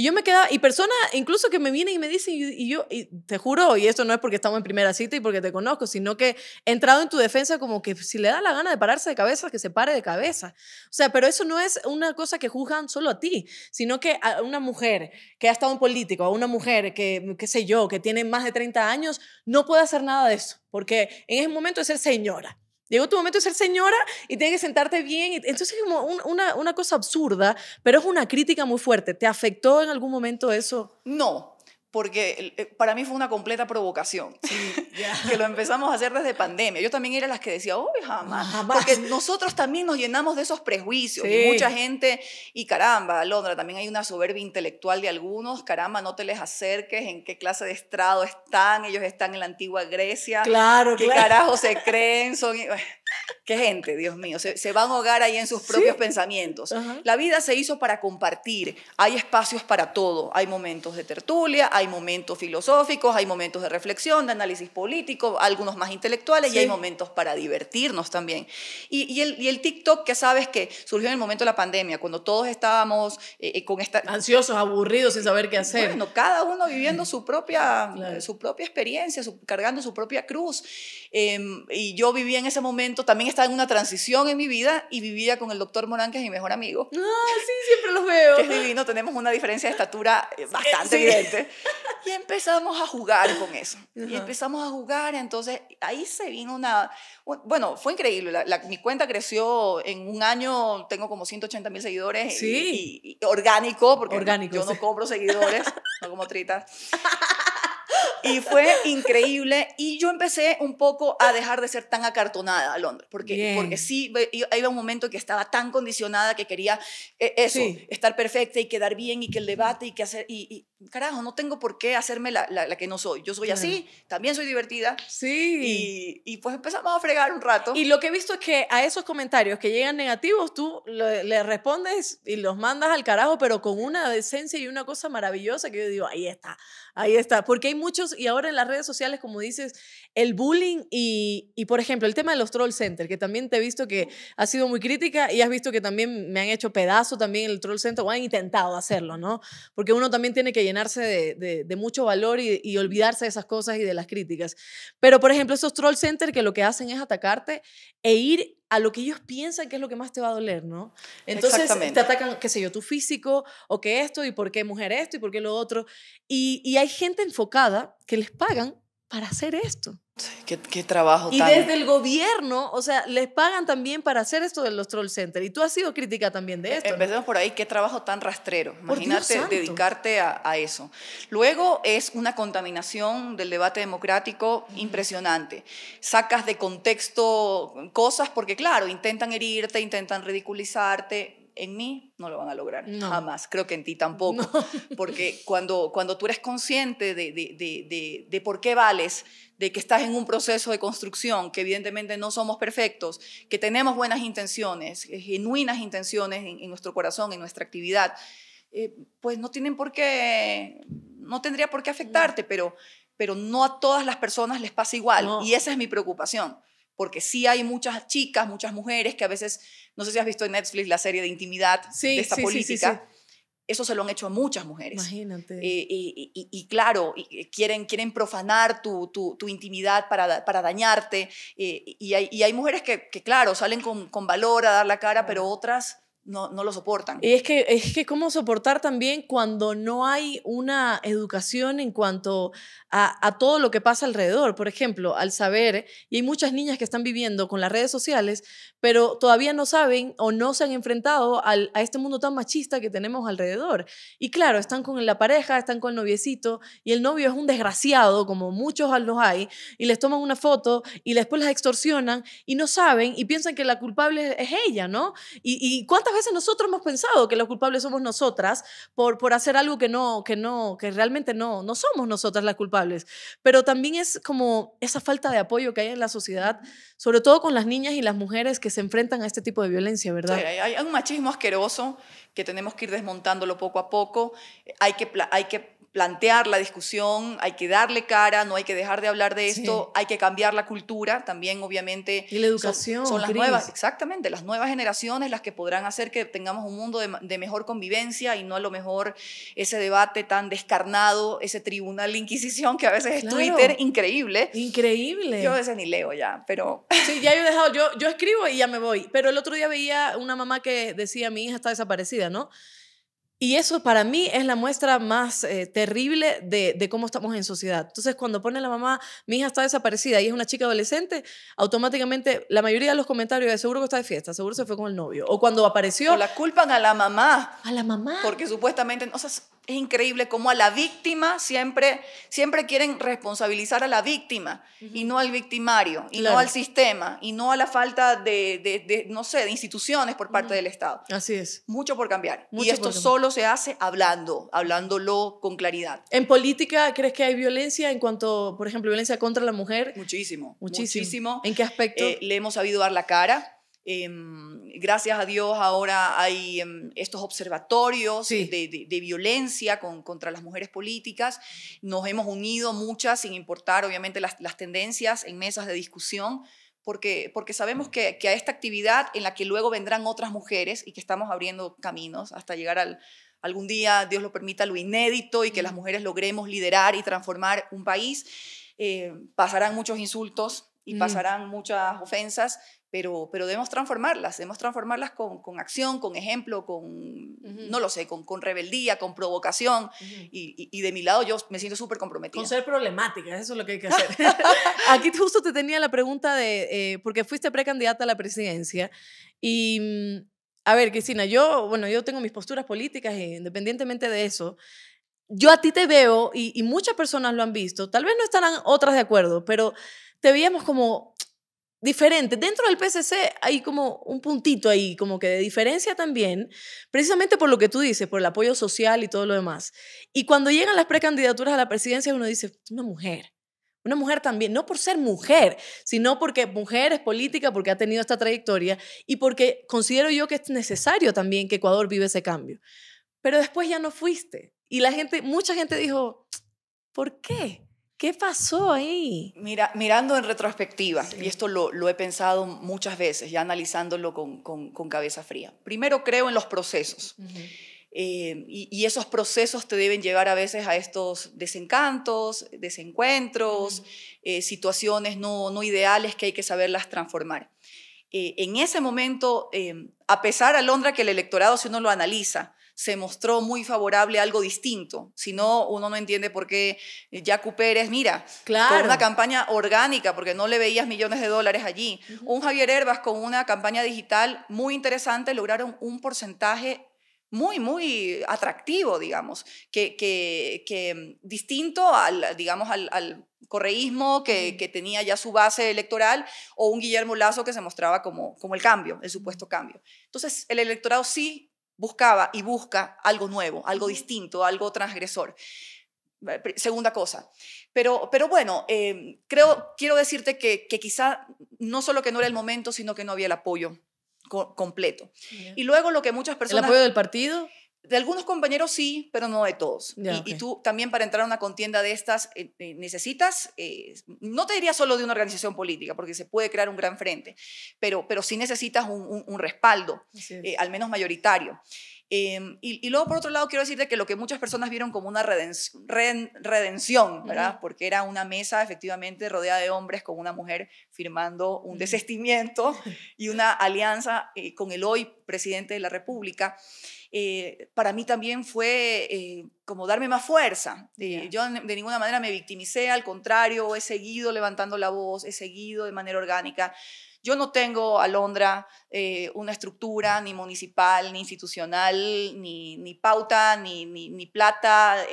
Y yo me quedaba, y personas incluso que me vienen y me dicen, y, yo, te juro, y esto no es porque estamos en primera cita y porque te conozco, sino que he entrado en tu defensa como que si le da la gana de pararse de cabeza, que se pare de cabeza. O sea, pero eso no es una cosa que juzgan solo a ti, sino que a una mujer que ha estado en político, a una mujer que, qué sé yo, que tiene más de 30 años, no puede hacer nada de eso, porque en ese momento es ser señora. Llegó tu momento de ser señora y tienes que sentarte bien. Entonces es como una, una cosa absurda, pero es una crítica muy fuerte. ¿Te afectó en algún momento eso? No, porque eh, para mí fue una completa provocación, que lo empezamos a hacer desde pandemia. Yo también era las que decía, ¡oh jamás. Porque nosotros también nos llenamos de esos prejuicios. Y mucha gente, y caramba, Londra, también hay una soberbia intelectual de algunos, caramba, no te les acerques, en qué clase de estrado están, ellos están en la antigua Grecia, claro, qué carajo se creen, son... Eh, Qué gente, Dios mío, se, van a ahogar ahí en sus propios pensamientos. La vida se hizo para compartir, hay espacios para todo, hay momentos de tertulia, hay momentos filosóficos, hay momentos de reflexión, de análisis político, algunos más intelectuales y hay momentos para divertirnos también. Y, el, y, el, TikTok, que sabes que surgió en el momento de la pandemia, cuando todos estábamos eh, eh, con esta... Ansiosos, aburridos, sin saber qué hacer. Bueno, cada uno viviendo su propia, su propia experiencia, cargando su propia cruz. Em, y yo viví en ese momento también estaba en una transición en mi vida y vivía con el doctor Morán, que es mi mejor amigo. Ah, sí, siempre los veo. Que es divino, tenemos una diferencia de estatura eh, bastante evidente. Y empezamos a jugar con eso. Y empezamos a jugar, entonces ahí se vino una... Bueno, fue increíble. mi cuenta creció en un año, tengo como 180 mil seguidores. Sí. Y, orgánico, porque yo no compro seguidores, no como tritas. Y fue increíble. Y yo empecé un poco a dejar de ser tan acartonada a Londres, porque, porque sí, había un momento que estaba tan condicionada que quería eh, eso, estar perfecta y quedar bien y que el debate y que hacer carajo, no tengo por qué hacerme la, la, que no soy. Yo soy así, también soy divertida. Sí. Y, pues empezamos a fregar un rato. Y lo que he visto es que a esos comentarios que llegan negativos, tú le, respondes y los mandas al carajo, pero con una decencia y una cosa maravillosa que yo digo, ahí está, ahí está. Porque hay muchos, y ahora en las redes sociales, como dices, el bullying y, por ejemplo, el tema de los troll center, que también te he visto que ha sido muy crítica y has visto que también me han hecho pedazo también el troll center, o han intentado hacerlo, ¿no? Porque uno también tiene que llenarse de, mucho valor y, olvidarse de esas cosas y de las críticas. Pero, por ejemplo, esos troll centers que lo que hacen es atacarte e ir a lo que ellos piensan que es lo que más te va a doler, ¿no? Entonces te atacan, qué sé yo, tu físico, o qué esto, y por qué mujer esto, y por qué lo otro. y hay gente enfocada que les pagan para hacer esto. Qué, trabajo. Y desde el gobierno, o sea, les pagan también para hacer esto de los troll center. Y tú has sido crítica también de e, esto. Empecemos por ahí, qué trabajo tan rastrero. Imagínate dedicarte a, eso. Luego es una contaminación del debate democrático impresionante. Sacas de contexto cosas porque, claro, intentan herirte, intentan ridiculizarte, en mí no lo van a lograr, jamás, creo que en ti tampoco, porque cuando, cuando tú eres consciente de, por qué vales, de que estás en un proceso de construcción, que evidentemente no somos perfectos, que tenemos buenas intenciones, genuinas intenciones en, nuestro corazón, en nuestra actividad, eh, pues no tienen por qué, no tendría por qué afectarte, pero, pero no a todas las personas les pasa igual y esa es mi preocupación porque sí hay muchas chicas, muchas mujeres que a veces, no sé si has visto en Netflix la serie de intimidad de esta política. eso se lo han hecho a muchas mujeres. Imagínate. Eh, y, y, claro, eh, quieren, quieren profanar tu, tu, intimidad para, para dañarte. Eh, y, hay, y, hay, mujeres que, que claro, salen con, con, valor a dar la cara, pero otras no, no lo soportan. Y es que, es que cómo soportar también cuando no hay una educación en cuanto a, todo lo que pasa alrededor. Por ejemplo, al saber, y hay muchas niñas que están viviendo con las redes sociales, pero todavía no saben o no se han enfrentado a este mundo tan machista que tenemos alrededor. Y claro, están con la pareja, están con el noviecito, y el novio es un desgraciado, como muchos los hay, y les toman una foto y después las extorsionan y no saben y piensan que la culpable es ella, ¿no? ¿Y, y cuántas ¿Cuántas veces nosotros hemos pensado que los culpables somos nosotras por, por hacer algo que no, que no, que realmente no, no somos nosotras las culpables? Pero también es como esa falta de apoyo que hay en la sociedad, sobre todo con las niñas y las mujeres que se enfrentan a este tipo de violencia, ¿verdad? hay, un machismo asqueroso que tenemos que ir desmontándolo poco a poco. Hay que, hay que plantear la discusión, hay que darle cara, no hay que dejar de hablar de esto, hay que cambiar la cultura también, obviamente. Y la educación. Son, las nuevas, exactamente, las nuevas generaciones las que podrán hacer que tengamos un mundo de, mejor convivencia y no a lo mejor ese debate tan descarnado, ese tribunal de inquisición que a veces es Twitter, increíble. Increíble. Yo a veces ni leo ya, pero... Sí, ya he dejado, yo, yo escribo y ya me voy, pero el otro día veía una mamá que decía, mi hija está desaparecida, ¿no? Y eso para mí es la muestra más eh, terrible de, cómo estamos en sociedad. Entonces, cuando pone la mamá, mi hija está desaparecida y es una chica adolescente, automáticamente la mayoría de los comentarios es seguro que está de fiesta, seguro se fue con el novio. O cuando apareció... O la culpan a la mamá. A la mamá. Porque supuestamente, o sea, es increíble cómo a la víctima siempre, siempre quieren responsabilizar a la víctima y no al victimario, y no al sistema, y no a la falta de, no sé, de instituciones por parte del Estado. Así es. Mucho por cambiar. y esto solo se hace hablando, hablándolo con claridad. ¿En política crees que hay violencia en cuanto, por ejemplo, violencia contra la mujer? Muchísimo. Muchísimo. ¿En qué aspecto? Eh, le hemos sabido dar la cara. Em, gracias a Dios ahora hay em, estos observatorios de, violencia con, contra las mujeres políticas. Nos hemos unido muchas, sin importar obviamente las, las tendencias, en mesas de discusión porque, sabemos que, a esta actividad en la que luego vendrán otras mujeres y que estamos abriendo caminos hasta llegar al algún día, Dios lo permita, lo inédito y que las mujeres logremos liderar y transformar un país, eh, pasarán muchos insultos y pasarán muchas ofensas, pero, pero debemos transformarlas, debemos transformarlas con, con acción, con ejemplo, con, no lo sé, con, rebeldía, con provocación. y, y, de mi lado yo me siento súper comprometida. Con ser problemática, eso es lo que hay que hacer. Aquí justo te tenía la pregunta de, eh, porque fuiste precandidata a la presidencia y, mm, a ver, Cristina, yo, bueno, yo tengo mis posturas políticas e independientemente de eso. Yo a ti te veo y, y muchas personas lo han visto, tal vez no estarán otras de acuerdo, pero te veíamos como diferente. Dentro del PCC hay como un puntito ahí, como que de diferencia también, precisamente por lo que tú dices, por el apoyo social y todo lo demás. Y cuando llegan las precandidaturas a la presidencia, uno dice, una mujer. Una mujer también, no por ser mujer, sino porque mujer es política, porque ha tenido esta trayectoria y porque considero yo que es necesario también que Ecuador vive ese cambio. Pero después ya no fuiste. Y la gente, mucha gente dijo, ¿por qué? ¿Qué pasó ahí? mirando en retrospectiva, y esto lo, he pensado muchas veces, ya analizándolo con, cabeza fría. Primero creo en los procesos. Eh, y, esos procesos te deben llevar a veces a estos desencantos, desencuentros, eh, situaciones no, no, ideales que hay que saberlas transformar. Eh, en ese momento, a pesar, Alondra, que el electorado, si uno lo analiza, se mostró muy favorable a algo distinto. Si no, uno no entiende por qué eh, Jacu Pérez, mira, claro. con una campaña orgánica, porque no le veías millones de dólares allí. Un Javier Herbas con una campaña digital muy interesante lograron un porcentaje muy, muy atractivo, digamos, que, mm, distinto al, digamos, al, correísmo que, tenía ya su base electoral o un Guillermo Lazo que se mostraba como, como el cambio, el supuesto cambio. Entonces, el electorado sí buscaba y busca algo nuevo, algo distinto, algo transgresor. Eh, segunda cosa. Pero, pero bueno, em, creo, quiero decirte que, quizá no solo que no era el momento, sino que no había el apoyo completo. Y luego lo que muchas personas... ¿El apoyo del partido? De algunos compañeros sí, pero no de todos. y, tú también para entrar a una contienda de estas eh, eh, necesitas, eh, no te diría solo de una organización política, porque se puede crear un gran frente, pero, pero sí necesitas un, respaldo, al menos mayoritario. Em, y, luego, por otro lado, quiero decirte que lo que muchas personas vieron como una redención, redención ¿verdad? Porque era una mesa efectivamente rodeada de hombres con una mujer firmando un desistimiento desestimiento y una alianza con el hoy presidente de la República. Eh, para mí también fue eh, como darme más fuerza. Eh, yo de ninguna manera me victimicé, al contrario, he seguido levantando la voz, he seguido de manera orgánica. Yo no tengo a Londra una estructura ni municipal, ni institucional, ni, ni pauta, ni, ni, plata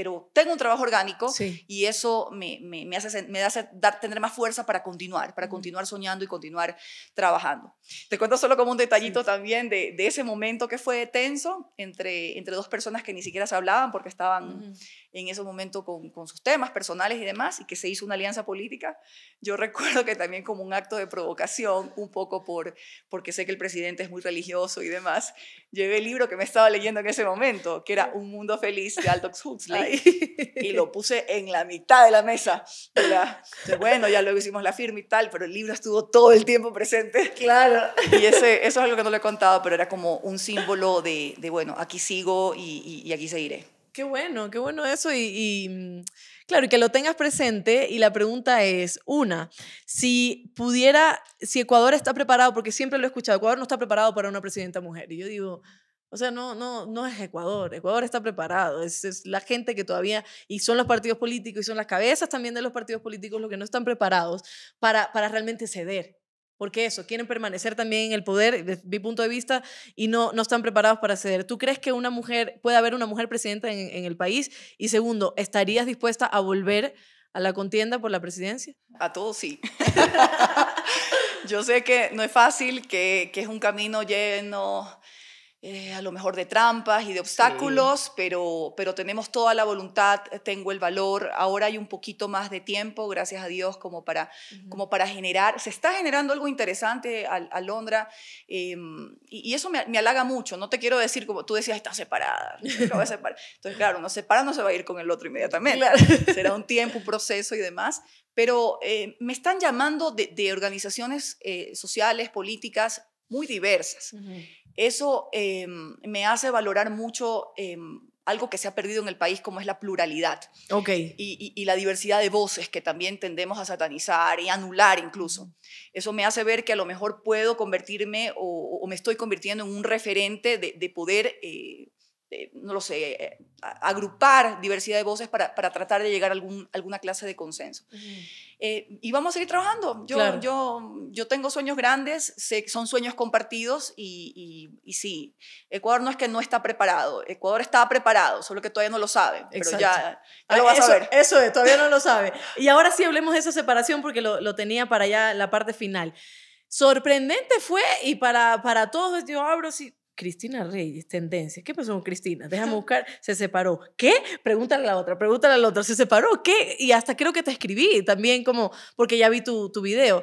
pero tengo un trabajo orgánico y eso me, me, me, hace, me hace dar, tener más fuerza para continuar, para continuar soñando y continuar trabajando. Te cuento solo como un detallito también de, de, ese momento que fue tenso entre, entre dos personas que ni siquiera se hablaban porque estaban en ese momento con, con, sus temas personales y demás y que se hizo una alianza política. Yo recuerdo que también como un acto de provocación, un poco por, porque sé que el presidente es muy religioso y demás, llevé el libro que me estaba leyendo en ese momento, que era Un Mundo Feliz de Aldous Huxley y lo puse en la mitad de la mesa. bueno, ya luego hicimos la firma y tal, pero el libro estuvo todo el tiempo presente. Claro. Y ese, eso es algo que no le he contado, pero era como un símbolo de, bueno, aquí sigo y, aquí seguiré. Qué bueno, qué bueno eso y, y mm, claro, y que lo tengas presente y la pregunta es, una, si pudiera, si Ecuador está preparado, porque siempre lo he escuchado, Ecuador no está preparado para una presidenta mujer y yo digo, o sea, no, no, no es Ecuador. Ecuador está preparado. Es, la gente que todavía, y son los partidos políticos, y son las cabezas también de los partidos políticos los que no están preparados para, para realmente ceder. Porque eso, quieren permanecer también en el poder, desde mi punto de vista, y no, no están preparados para ceder. ¿Tú crees que una mujer, puede haber una mujer presidenta en, el país? Y segundo, ¿estarías dispuesta a volver a la contienda por la presidencia? A todos sí. Yo sé que no es fácil, que, que es un camino lleno eh, a lo mejor de trampas y de obstáculos, pero, pero tenemos toda la voluntad, tengo el valor, ahora hay un poquito más de tiempo, gracias a Dios, como para, como para generar, se está generando algo interesante a, Londra em, y, eso me, halaga mucho, no te quiero decir como tú decías, está separada, entonces claro, uno separa, no se va a ir con el otro inmediatamente, será un tiempo, un proceso y demás, pero eh, me están llamando de, organizaciones eh, sociales, políticas muy diversas. Eso em, me hace valorar mucho em, algo que se ha perdido en el país como es la pluralidad y, la diversidad de voces que también tendemos a satanizar y anular incluso. Eso me hace ver que a lo mejor puedo convertirme o, me estoy convirtiendo en un referente de, poder, eh, eh, no lo sé, eh, agrupar diversidad de voces para, tratar de llegar a algún, alguna clase de consenso. Eh, y vamos a seguir trabajando. Yo, yo, yo tengo sueños grandes, son sueños compartidos y, y, sí, Ecuador no es que no está preparado, Ecuador está preparado, solo que todavía no lo sabe, pero ya, lo ah, vas eso, a ver. Eso es, todavía no lo sabe. Y ahora sí hablemos de esa separación porque lo, lo tenía para allá la parte final sorprendente fue y para, para todos, yo abro, si, Cristina Reyes, tendencias. ¿Qué pasó con Cristina? Déjame buscar. Se separó. ¿Qué? Pregúntale a la otra, pregúntale a la otra. ¿Se separó? ¿Qué? Y hasta creo que te escribí también como, porque ya vi tu, tu video.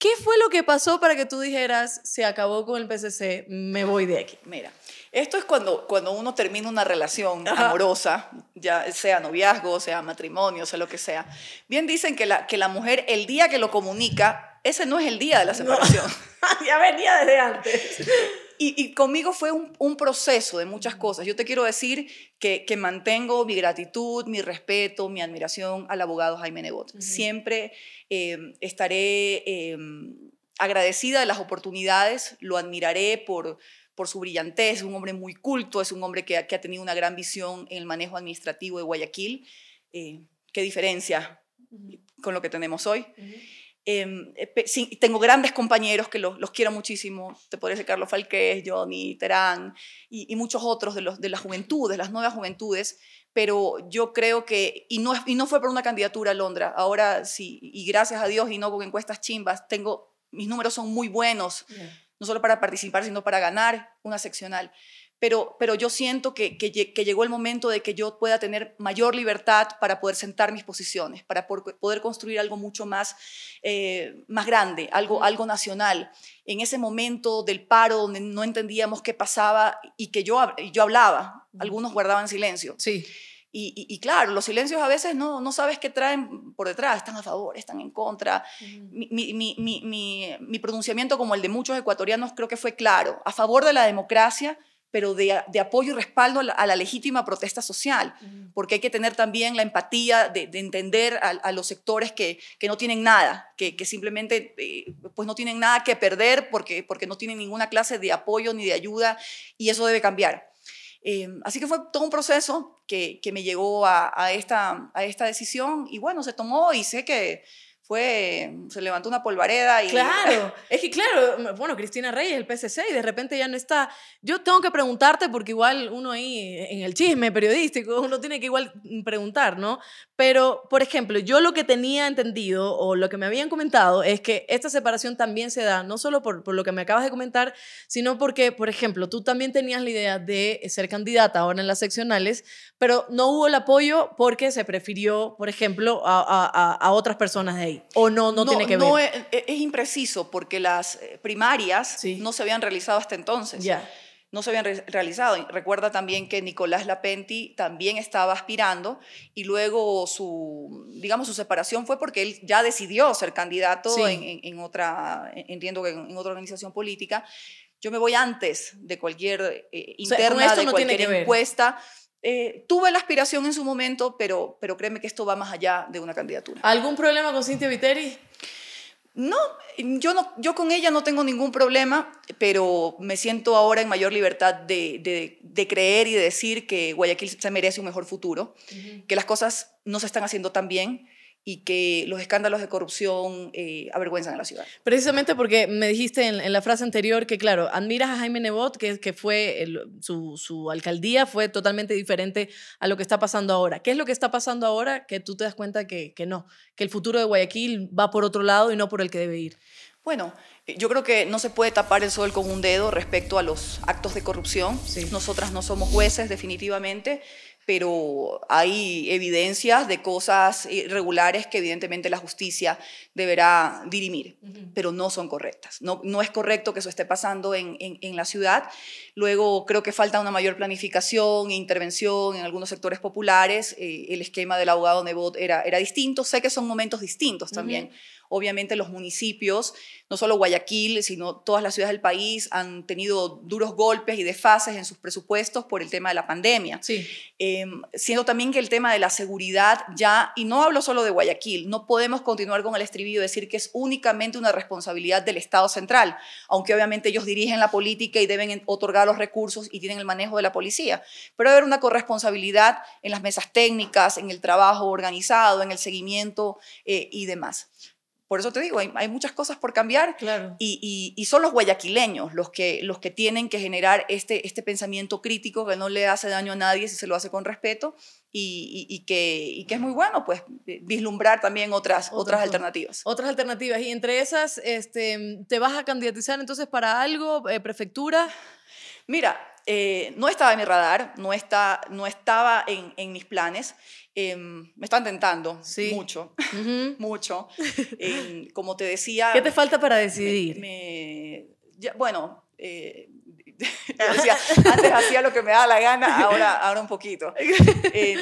¿Qué fue lo que pasó para que tú dijeras, se acabó con el PCC, me voy de aquí? Mira, esto es cuando, cuando uno termina una relación amorosa, ya sea noviazgo, sea matrimonio, sea lo que sea. Bien dicen que la, que la mujer, el día que lo comunica, ese no es el día de la separación. ya venía desde antes. Y, conmigo fue un, proceso de muchas cosas. Yo te quiero decir que, mantengo mi gratitud, mi respeto, mi admiración al abogado Jaime Nebot. Siempre em, estaré em, agradecida de las oportunidades, lo admiraré por, por su brillantez, es un hombre muy culto, es un hombre que, ha tenido una gran visión en el manejo administrativo de Guayaquil. Eh, ¿Qué diferencia con lo que tenemos hoy? Em, eh, tengo grandes compañeros que los, quiero muchísimo, te podría decir Carlos Falqués, Johnny, Terán y, muchos otros de, los, de la juventud, de las nuevas juventudes, pero yo creo que, y no, no fue por una candidatura a Londra, ahora sí, y gracias a Dios y no con encuestas chimbas, tengo, mis números son muy buenos, no solo para participar, sino para ganar una seccional pero, yo siento que, llegó el momento de que yo pueda tener mayor libertad para poder sentar mis posiciones, para poder construir algo mucho más, eh, más grande, algo, algo nacional. En ese momento del paro donde no entendíamos qué pasaba y que yo, yo hablaba, algunos guardaban silencio. Sí. Y, claro, los silencios a veces no, no sabes qué traen por detrás, están a favor, están en contra. mi, mi, pronunciamiento, como el de muchos ecuatorianos, creo que fue claro, a favor de la democracia, pero de, apoyo y respaldo a la, legítima protesta social, porque hay que tener también la empatía de, entender a, los sectores que, que, no tienen nada, que, simplemente eh, pues no tienen nada que perder porque, porque no tienen ninguna clase de apoyo ni de ayuda, y eso debe cambiar. Eh, así que fue todo un proceso que, que me llegó a, a, esta, a esta decisión y bueno, se tomó y sé que fue, se levantó una polvareda y... Claro, es que claro, bueno, Cristina Reyes, el PSC, y de repente ya no está. Yo tengo que preguntarte, porque igual uno ahí en el chisme periodístico, uno tiene que igual preguntar, ¿no? Pero, por ejemplo, yo lo que tenía entendido o lo que me habían comentado es que esta separación también se da, no solo por, lo que me acabas de comentar, sino porque, por ejemplo, tú también tenías la idea de ser candidata ahora en las seccionales, pero no hubo el apoyo porque se prefirió, por ejemplo, a, a otras personas de ahí. O no, no, tiene que Es, impreciso porque las eh, primarias no se habían realizado hasta entonces. No se habían realizado. Recuerda también que Nicolás Lapenti también estaba aspirando y luego su, digamos, su separación fue porque él ya decidió ser candidato en, otra, entiendo que en, otra organización política yo me voy antes de cualquier eh, interna, de no cualquier encuesta. Eh, tuve la aspiración en su momento, pero, pero créeme que esto va más allá de una candidatura. ¿Algún problema con Cintia Viteri? No, yo, no, yo con ella no tengo ningún problema, pero me siento ahora en mayor libertad de, de, creer y de decir que Guayaquil se merece un mejor futuro, que las cosas no se están haciendo tan bien, y que los escándalos de corrupción eh, avergüenzan a la ciudad. Precisamente porque me dijiste en, la frase anterior que, claro, admiras a Jaime Nebot, que, que fue su, alcaldía fue totalmente diferente a lo que está pasando ahora. ¿Qué es lo que está pasando ahora que tú te das cuenta que, no, que el futuro de Guayaquil va por otro lado y no por el que debe ir? Bueno, eh, yo creo que no se puede tapar el sol con un dedo respecto a los actos de corrupción. Nosotras no somos jueces, definitivamente pero hay evidencias de cosas irregulares eh, que evidentemente la justicia deberá dirimir, pero no son correctas. No, es correcto que eso esté pasando en, la ciudad. Luego creo que falta una mayor planificación e intervención en algunos sectores populares. Eh, el esquema del abogado Nebot era, distinto. Sé que son momentos distintos también. Obviamente los municipios, no solo Guayaquil, sino todas las ciudades del país han tenido duros golpes y desfases en sus presupuestos por el tema de la pandemia. Sí. Eh, siendo también que el tema de la seguridad ya, y no hablo solo de Guayaquil, no podemos continuar con el estribillo de decir que es únicamente una responsabilidad del Estado central, aunque obviamente ellos dirigen la política y deben otorgar los recursos y tienen el manejo de la policía. Pero haber una corresponsabilidad en las mesas técnicas, en el trabajo organizado, en el seguimiento eh, y demás por eso te digo, hay, muchas cosas por cambiar y, son los guayaquileños los que, los que tienen que generar este, este pensamiento crítico que no le hace daño a nadie si se lo hace con respeto y, que, que es muy bueno, pues vislumbrar también otras, otras, alternativas. Otras alternativas. Y entre esas, este, ¿te vas a candidatizar entonces para algo, eh, prefectura? Mira, eh, no estaba en mi radar, no, está, no estaba en mis planes. Em, me están tentando mucho, mucho. Em, como te decía... ¿Qué te falta para decidir? bueno, eh, antes hacía lo que me daba la gana, ahora, ahora un poquito. Em,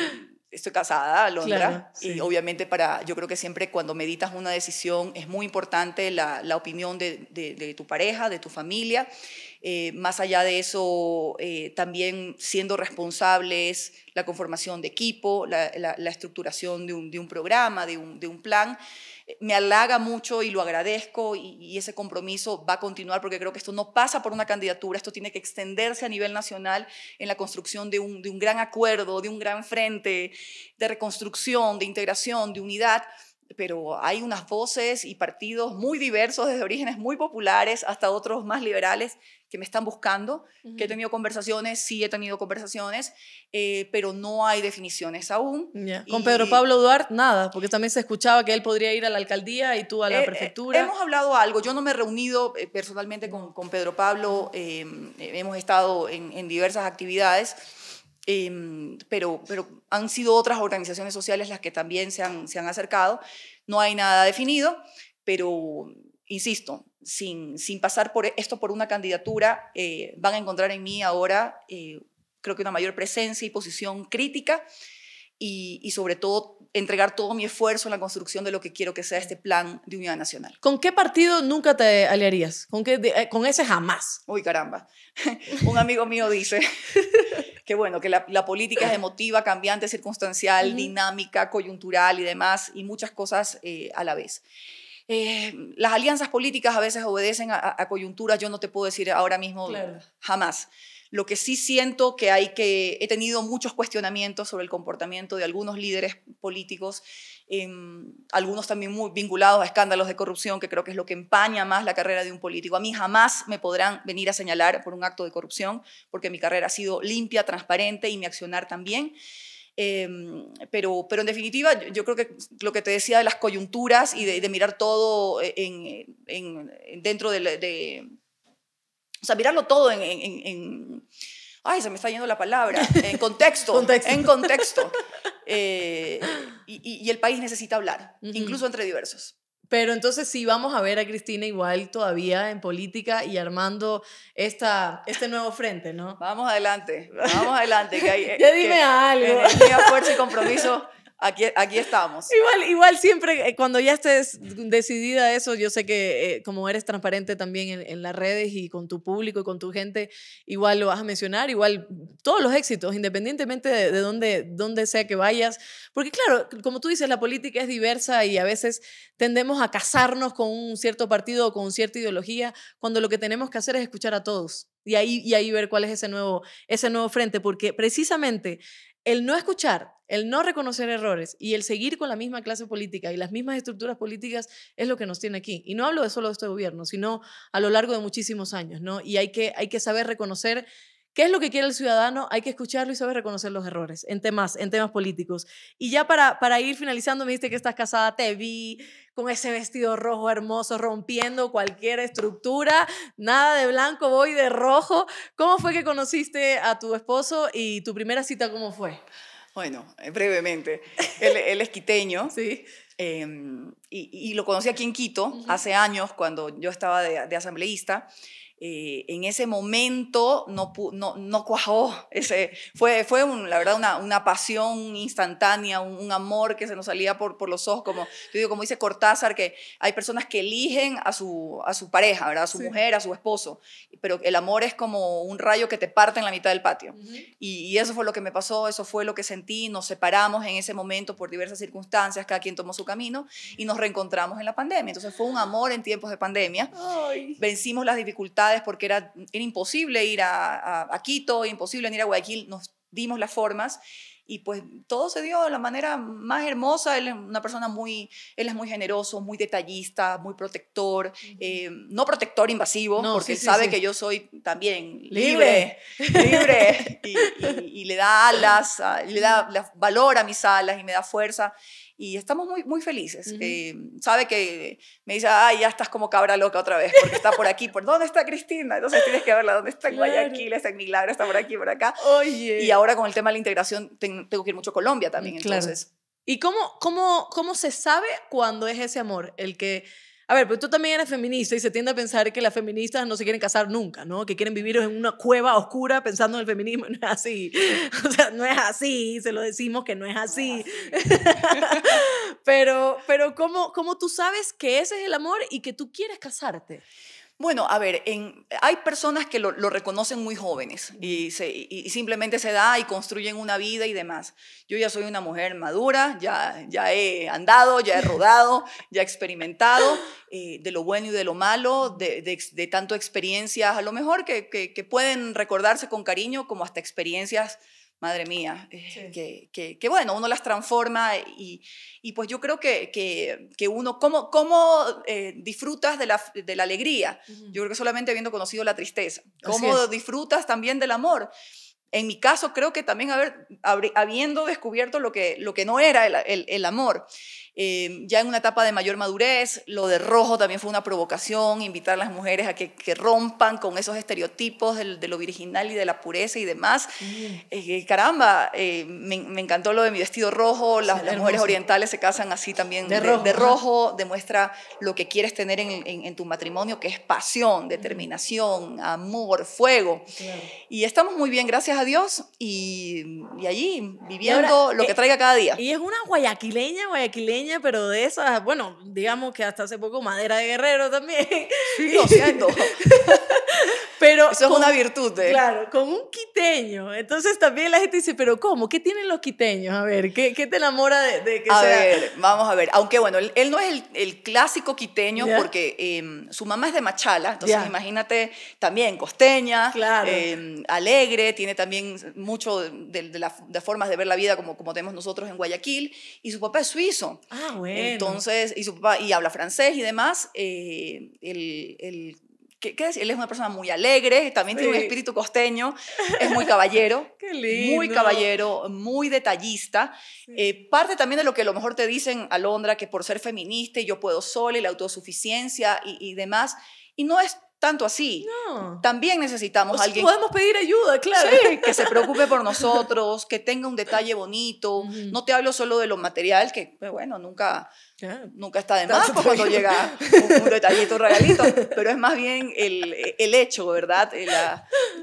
estoy casada y obviamente para, yo creo que siempre cuando meditas una decisión es muy importante la, opinión de tu pareja, de tu familia. Eh, más allá de eso, eh, también siendo responsables, la conformación de equipo, la, estructuración de un, programa, de un, plan. Eh, me halaga mucho y lo agradezco y, ese compromiso va a continuar porque creo que esto no pasa por una candidatura, esto tiene que extenderse a nivel nacional en la construcción de un gran acuerdo, de un gran frente, de reconstrucción, de integración, de unidad pero hay unas voces y partidos muy diversos, desde orígenes muy populares hasta otros más liberales, que me están buscando, que he tenido conversaciones, sí he tenido conversaciones, eh, pero no hay definiciones aún. Con Pedro Pablo Duarte, nada, porque también se escuchaba que él podría ir a la alcaldía y tú a la eh, eh, prefectura. hemos hablado algo, yo no me he reunido personalmente con, con Pedro Pablo, em, hemos estado en, en diversas actividades. Em, pero, pero han sido otras organizaciones sociales las que también se han, se han acercado. No hay nada definido, pero insisto, sin, sin pasar por esto por una candidatura, eh, van a encontrar en mí ahora, eh, creo que una mayor presencia y posición crítica y, y sobre todo entregar todo mi esfuerzo en la construcción de lo que quiero que sea este plan de unidad nacional. ¿Con qué partido nunca te aliarías? ¿Con, qué, eh, con ese jamás? Uy, caramba. Un amigo mío dice que bueno, que la, política es emotiva, cambiante, circunstancial, dinámica, coyuntural y demás, y muchas cosas a la vez. Eh, las alianzas políticas a veces obedecen a, coyunturas, yo no te puedo decir ahora mismo jamás. Lo que sí siento que hay que, he tenido muchos cuestionamientos sobre el comportamiento de algunos líderes políticos, em, algunos también muy vinculados a escándalos de corrupción, que creo que es lo que empaña más la carrera de un político. A mí jamás me podrán venir a señalar por un acto de corrupción, porque mi carrera ha sido limpia, transparente y mi accionar también. Em, pero, pero en definitiva, yo creo que lo que te decía de las coyunturas y de, mirar todo en, dentro de, O sea, mirarlo todo en, ay, se me está yendo la palabra, en contexto, en contexto. Eh, y, el país necesita hablar, incluso entre diversos. Pero entonces sí vamos a ver a Cristina igual todavía en política y armando esta, este nuevo frente, ¿no? Vamos adelante, vamos adelante. Eh, ya dime algo. fuerza y compromiso Aquí, estamos. Igual, igual siempre, eh, cuando ya estés decidida eso, yo sé que eh, como eres transparente también en, las redes y con tu público y con tu gente, igual lo vas a mencionar, igual todos los éxitos, independientemente de, dónde, sea que vayas. Porque claro, como tú dices, la política es diversa y a veces tendemos a casarnos con un cierto partido o con cierta ideología, cuando lo que tenemos que hacer es escuchar a todos y ahí, y ahí ver cuál es ese nuevo, ese nuevo frente, porque precisamente el no escuchar el no reconocer errores y el seguir con la misma clase política y las mismas estructuras políticas es lo que nos tiene aquí. Y no hablo de solo de este gobierno, sino a lo largo de muchísimos años, ¿no? Y hay que, hay que saber reconocer qué es lo que quiere el ciudadano, hay que escucharlo y saber reconocer los errores en temas, en temas políticos. Y ya para, para ir finalizando, me dijiste que estás casada, te vi con ese vestido rojo hermoso, rompiendo cualquier estructura, nada de blanco, voy de rojo. ¿Cómo fue que conociste a tu esposo y tu primera cita cómo fue? Bueno, eh, brevemente. él, es quiteño. Sí. Em, y, lo conocí aquí en Quito hace años cuando yo estaba de asambleísta. Eh, en ese momento no, no, no cuajó. Ese, fue, fue la verdad una, una pasión instantánea, un, amor que se nos salía por, por los ojos, como, yo digo, como dice Cortázar, que hay personas que eligen a su, a su pareja, ¿verdad? a su mujer, a su esposo, pero el amor es como un rayo que te parte en la mitad del patio. y, eso fue lo que me pasó, eso fue lo que sentí, nos separamos en ese momento por diversas circunstancias, cada quien tomó su camino y nos reencontramos en la pandemia. Entonces fue un amor en tiempos de pandemia. Vencimos las dificultades porque era, era imposible ir a, a, Quito, imposible ir a Guayaquil, nos dimos las formas y pues todo se dio de la manera más hermosa. Él es una persona muy, él es muy generoso, muy detallista, muy protector, eh, no protector invasivo, porque sabe que yo soy también libre, libre, Y, y, le da alas, le da valor a mis alas y me da fuerza y estamos muy, muy felices. Eh, sabe que me dice, ay ya estás como cabra loca otra vez, porque está por aquí, ¿por dónde está Cristina? Entonces tienes que verla, ¿dónde está en claro. Guayaquil, está en Milagro, está por aquí, por acá. Oye. Y ahora con el tema de la integración tengo que ir mucho a Colombia también, entonces. ¿Y cómo, cómo, cómo se sabe cuándo es ese amor? El que a ver, pero tú también eres feminista y se tiende a pensar que las feministas no se quieren casar nunca, ¿no? Que quieren vivir en una cueva oscura pensando en el feminismo. No es así. O sea, no es así. Se lo decimos que no es así. pero, pero ¿cómo, ¿cómo tú sabes que ese es el amor y que tú quieres casarte? Bueno, a ver, hay personas que lo, reconocen muy jóvenes y, simplemente se da y construyen una vida y demás. Yo ya soy una mujer madura, ya, he andado, ya he rodado, ya he experimentado eh, de lo bueno y de lo malo, de, tanto experiencias, a lo mejor que, que pueden recordarse con cariño como hasta experiencias madre mía, eh, que, bueno, uno las transforma y, pues yo creo que, que uno, ¿cómo, cómo eh, disfrutas de la, de la alegría? Yo creo que solamente habiendo conocido la tristeza. ¿Cómo disfrutas también del amor? En mi caso creo que también haber, habiendo descubierto lo que, lo que no era el, el amor. Em, ya en una etapa de mayor madurez, lo de rojo también fue una provocación, invitar a las mujeres a que, rompan con esos estereotipos de, lo virginal y de la pureza y demás. Mm. Eh, eh, caramba, eh, me, encantó lo de mi vestido rojo, las, mujeres orientales se casan así también de, rojo. demuestra lo que quieres tener en, tu matrimonio, que es pasión, determinación, amor, fuego. Y estamos muy bien, gracias a Dios, y, allí viviendo lo que traiga cada día. Y es una guayaquileña, guayaquileña pero de esas, ah, bueno, digamos que hasta hace poco madera de guerrero también. siento Pero Eso es una virtud. De... ¿eh? Claro, con un quiteño. Entonces también la gente dice, pero ¿cómo? ¿Qué tienen los quiteños? A ver, ¿qué, qué te enamora de, de que a ver, vamos a ver. Aunque bueno, él, no es el, el clásico quiteño porque em, su mamá es de Machala, entonces imagínate también costeña, em, alegre, tiene también mucho de, de, formas de ver la vida como, como tenemos nosotros en Guayaquil, y su papá es suizo. Ah, bueno. Entonces, y su papá, y habla francés y demás, eh, el, el ¿Qué, Él es una persona muy alegre, también tiene un espíritu costeño, es muy caballero, muy caballero, muy detallista. Eh, parte también de lo que a lo mejor te dicen, Alondra, que por ser feminista yo puedo sola y la autosuficiencia y, demás. Y no es tanto así. También necesitamos alguien. Podemos pedir ayuda, claro. que se preocupe por nosotros, que tenga un detalle bonito. No te hablo solo de lo material, que pues, bueno, nunca, Nunca está de más pues, cuando llega un, detallito, un regalito, pero es más bien el, el hecho, ¿verdad? El,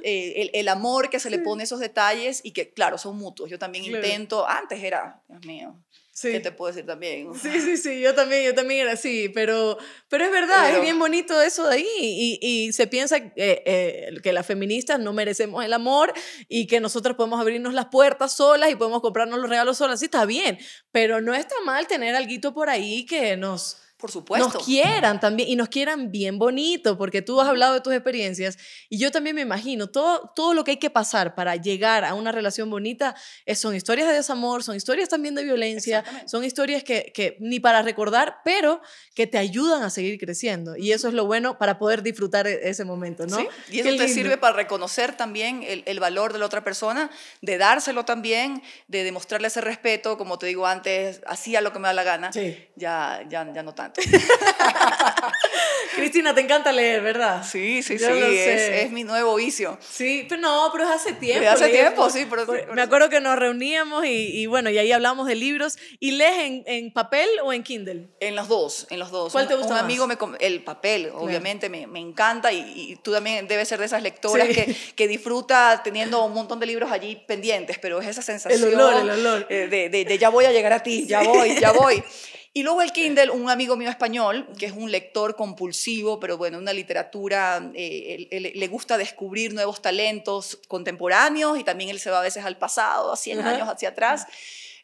eh, el, el, amor que se le pone esos detalles y que, claro, son mutuos. Yo también intento, antes era, Dios mío, Sí. te puedo decir también? Sí, sí, sí, yo también, yo también era así, pero, pero es verdad, es bien bonito eso de ahí y, se piensa eh, eh, que las feministas no merecemos el amor y que nosotras podemos abrirnos las puertas solas y podemos comprarnos los regalos solas, sí, está bien, pero no está mal tener algo por ahí que nos por supuesto. Nos quieran también y nos quieran bien bonito, porque tú has hablado de tus experiencias y yo también me imagino todo, todo lo que hay que pasar para llegar a una relación bonita son historias de desamor, son historias también de violencia, son historias que, que ni para recordar, pero que te ayudan a seguir creciendo y eso es lo bueno para poder disfrutar e-, ese momento, ¿no? Y eso te sirve para reconocer también el, el valor de la otra persona, de dárselo también, de demostrarle ese respeto, como te digo antes, hacía lo que me da la gana, ya, ya, ya no tanto. Cristina, te encanta leer, ¿verdad? Sí, sí, sí, es, mi nuevo vicio. Sí, pero no, pero es hace tiempo. hace tiempo, sí. me acuerdo que nos reuníamos y, bueno, y ahí hablamos de libros. ¿Y lees en, en, papel o en Kindle? En los dos, en los dos. ¿Cuál te gusta más? amigo El papel, obviamente, me, me, encanta y, tú también debes ser de esas lectoras que, que, disfruta teniendo un montón de libros allí pendientes, pero es esa sensación. El olor, el eh, olor. de, de ya voy a llegar a ti, ya voy, ya voy. Y luego el Kindle, un amigo mío español, que es un lector compulsivo, pero bueno, una literatura, eh, le gusta descubrir nuevos talentos contemporáneos y también él se va a veces al pasado, a 100 años hacia atrás.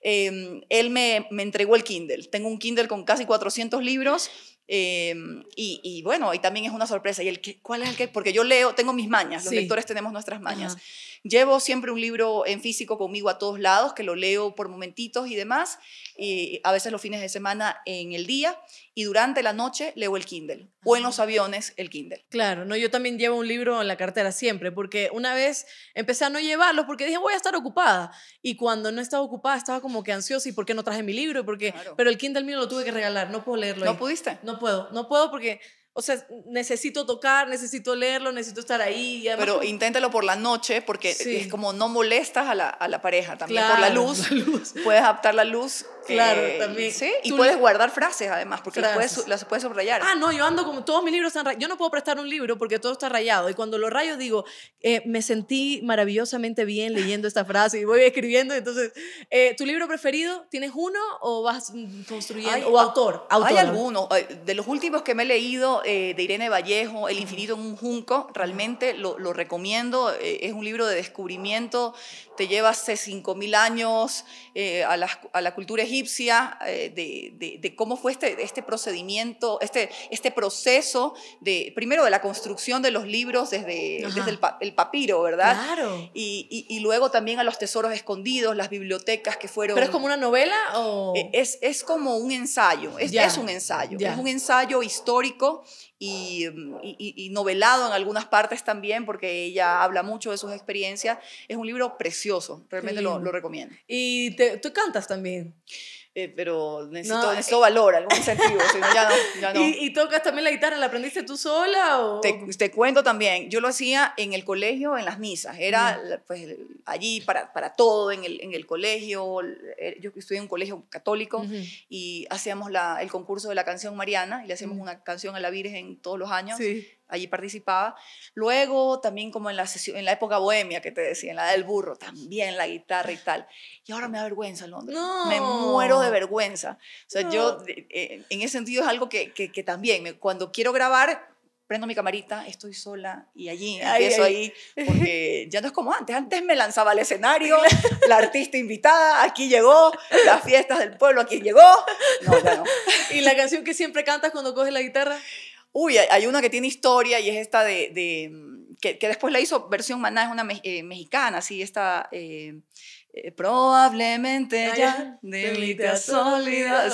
Em, él me, entregó el Kindle. Tengo un Kindle con casi 400 libros em, y, bueno, y también es una sorpresa. ¿Y el cuál es el que? Porque yo leo, tengo mis mañas, los lectores tenemos nuestras mañas. Llevo siempre un libro en físico conmigo a todos lados, que lo leo por momentitos y demás, y a veces los fines de semana en el día, y durante la noche leo el Kindle, o en los aviones el Kindle. Claro, no, yo también llevo un libro en la cartera siempre, porque una vez empecé a no llevarlos porque dije voy a estar ocupada, y cuando no estaba ocupada estaba como que ansiosa, ¿y por qué no traje mi libro? Porque, Pero el Kindle mío lo tuve que regalar, no puedo leerlo. ¿No pudiste? No puedo, no puedo porque o sea, necesito tocar, necesito leerlo, necesito estar ahí. Pero inténtalo por la noche, porque es como no molestas a la, pareja. También por la luz, la luz, Puedes adaptar la luz Claro, también. Y puedes guardar frases además, porque Las, puedes, puedes subrayar. Ah, no, yo ando como todos mis libros están rayados. Yo no puedo prestar un libro porque todo está rayado. Y cuando lo rayo digo, eh, me sentí maravillosamente bien leyendo esta frase y voy escribiendo. Entonces, eh, ¿tu libro preferido? ¿Tienes uno o vas construyendo? o autor, Hay alguno, eh, De los últimos que me he leído, de Irene Vallejo, El infinito en un junco, realmente lo, lo recomiendo. es un libro de descubrimiento, te lleva hace 5.000 años a, a la cultura egipcia eh, de, cómo fue este, este procedimiento, este, este proceso de, primero de la construcción de los libros desde, el, papiro, ¿verdad? Claro. Y, luego también a los tesoros escondidos, las bibliotecas que fueron... ¿Pero es como una novela o...? Eh, es, es como un ensayo, es, un ensayo, es un ensayo histórico Mm, y, novelado en algunas partes también, porque ella habla mucho de sus experiencias. Es un libro precioso, realmente lo, recomiendo. Y te, tú cantas también. Eh, pero necesito, eh, valor, algún incentivo, ¿Y, tocas también la guitarra? ¿La aprendiste tú sola? O? Te, te, cuento también, yo lo hacía en el colegio, en las misas, era pues allí para, para todo, en el, en el colegio, eh, yo estudié en un colegio católico y hacíamos la, el concurso de la canción Mariana y le hacíamos una canción a la Virgen todos los años. Sí allí participaba. Luego también como en la, sesión, en la época bohemia que te decía, en la del burro, también la guitarra y tal. Y ahora me da vergüenza, Londres. Me muero de vergüenza. O sea, yo eh, en ese sentido es algo que, también, cuando quiero grabar, prendo mi camarita, estoy sola y allí empiezo ahí, porque ya no es como antes. Antes me lanzaba al escenario, la artista invitada, aquí llegó, las fiestas del pueblo, aquí llegó. ¿Y la canción que siempre cantas cuando coges la guitarra? Uy, hay una que tiene historia y es esta de, mm, que, después la hizo versión maná, es una eh, mexicana, sí, esta, eh, eh, probablemente ya de mí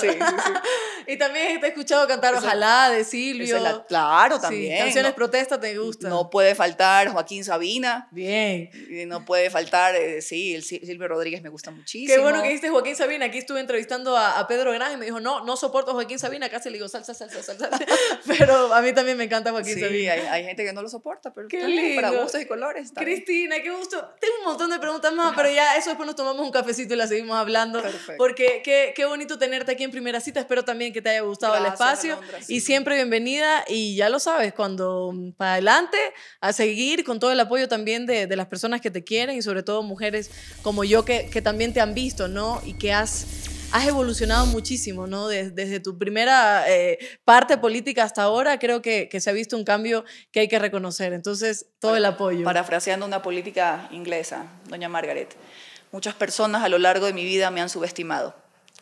Sí, y también te he escuchado cantar Ojalá de Silvio. claro, también. canciones protestas protesta te gustan. No puede faltar Joaquín Sabina. Bien. No puede faltar, eh, sí, el Silvio Rodríguez me gusta muchísimo. Qué bueno que hiciste Joaquín Sabina. Aquí estuve entrevistando a, Pedro Granja y me dijo, no, no soporto Joaquín Sabina. se le digo, salsa, salsa, salsa. pero a mí también me encanta Joaquín Sabina. Hay, gente que no lo soporta, pero qué lindo. para gustos y colores. Cristina, qué gusto. Tengo un montón de preguntas más, pero ya eso es por nos tomamos un cafecito y la seguimos hablando. Porque qué, qué, bonito tenerte aquí en primera cita. Espero también que te haya gustado el espacio. Y siempre bienvenida. Y ya lo sabes, cuando mm, para adelante, a seguir con todo el apoyo también de, de las personas que te quieren y sobre todo mujeres como yo que, que también te han visto, ¿no? Y que has has evolucionado muchísimo, ¿no? Desde, tu primera eh, parte política hasta ahora, creo que, que, se ha visto un cambio que hay que reconocer. Entonces, todo el apoyo. Parafraseando una política inglesa, doña Margaret, Muchas personas a lo largo de mi vida me han subestimado.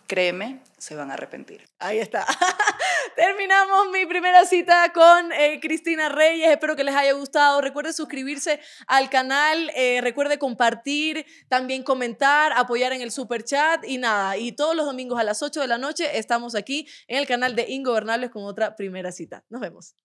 Créeme, se van a arrepentir. Ahí está. Terminamos mi primera cita con eh, Cristina Reyes. Espero que les haya gustado. Recuerde suscribirse al canal, eh, recuerde compartir, también comentar, apoyar en el super chat y nada. Y todos los domingos a las 8 de la noche estamos aquí en el canal de Ingobernables con otra primera cita. Nos vemos.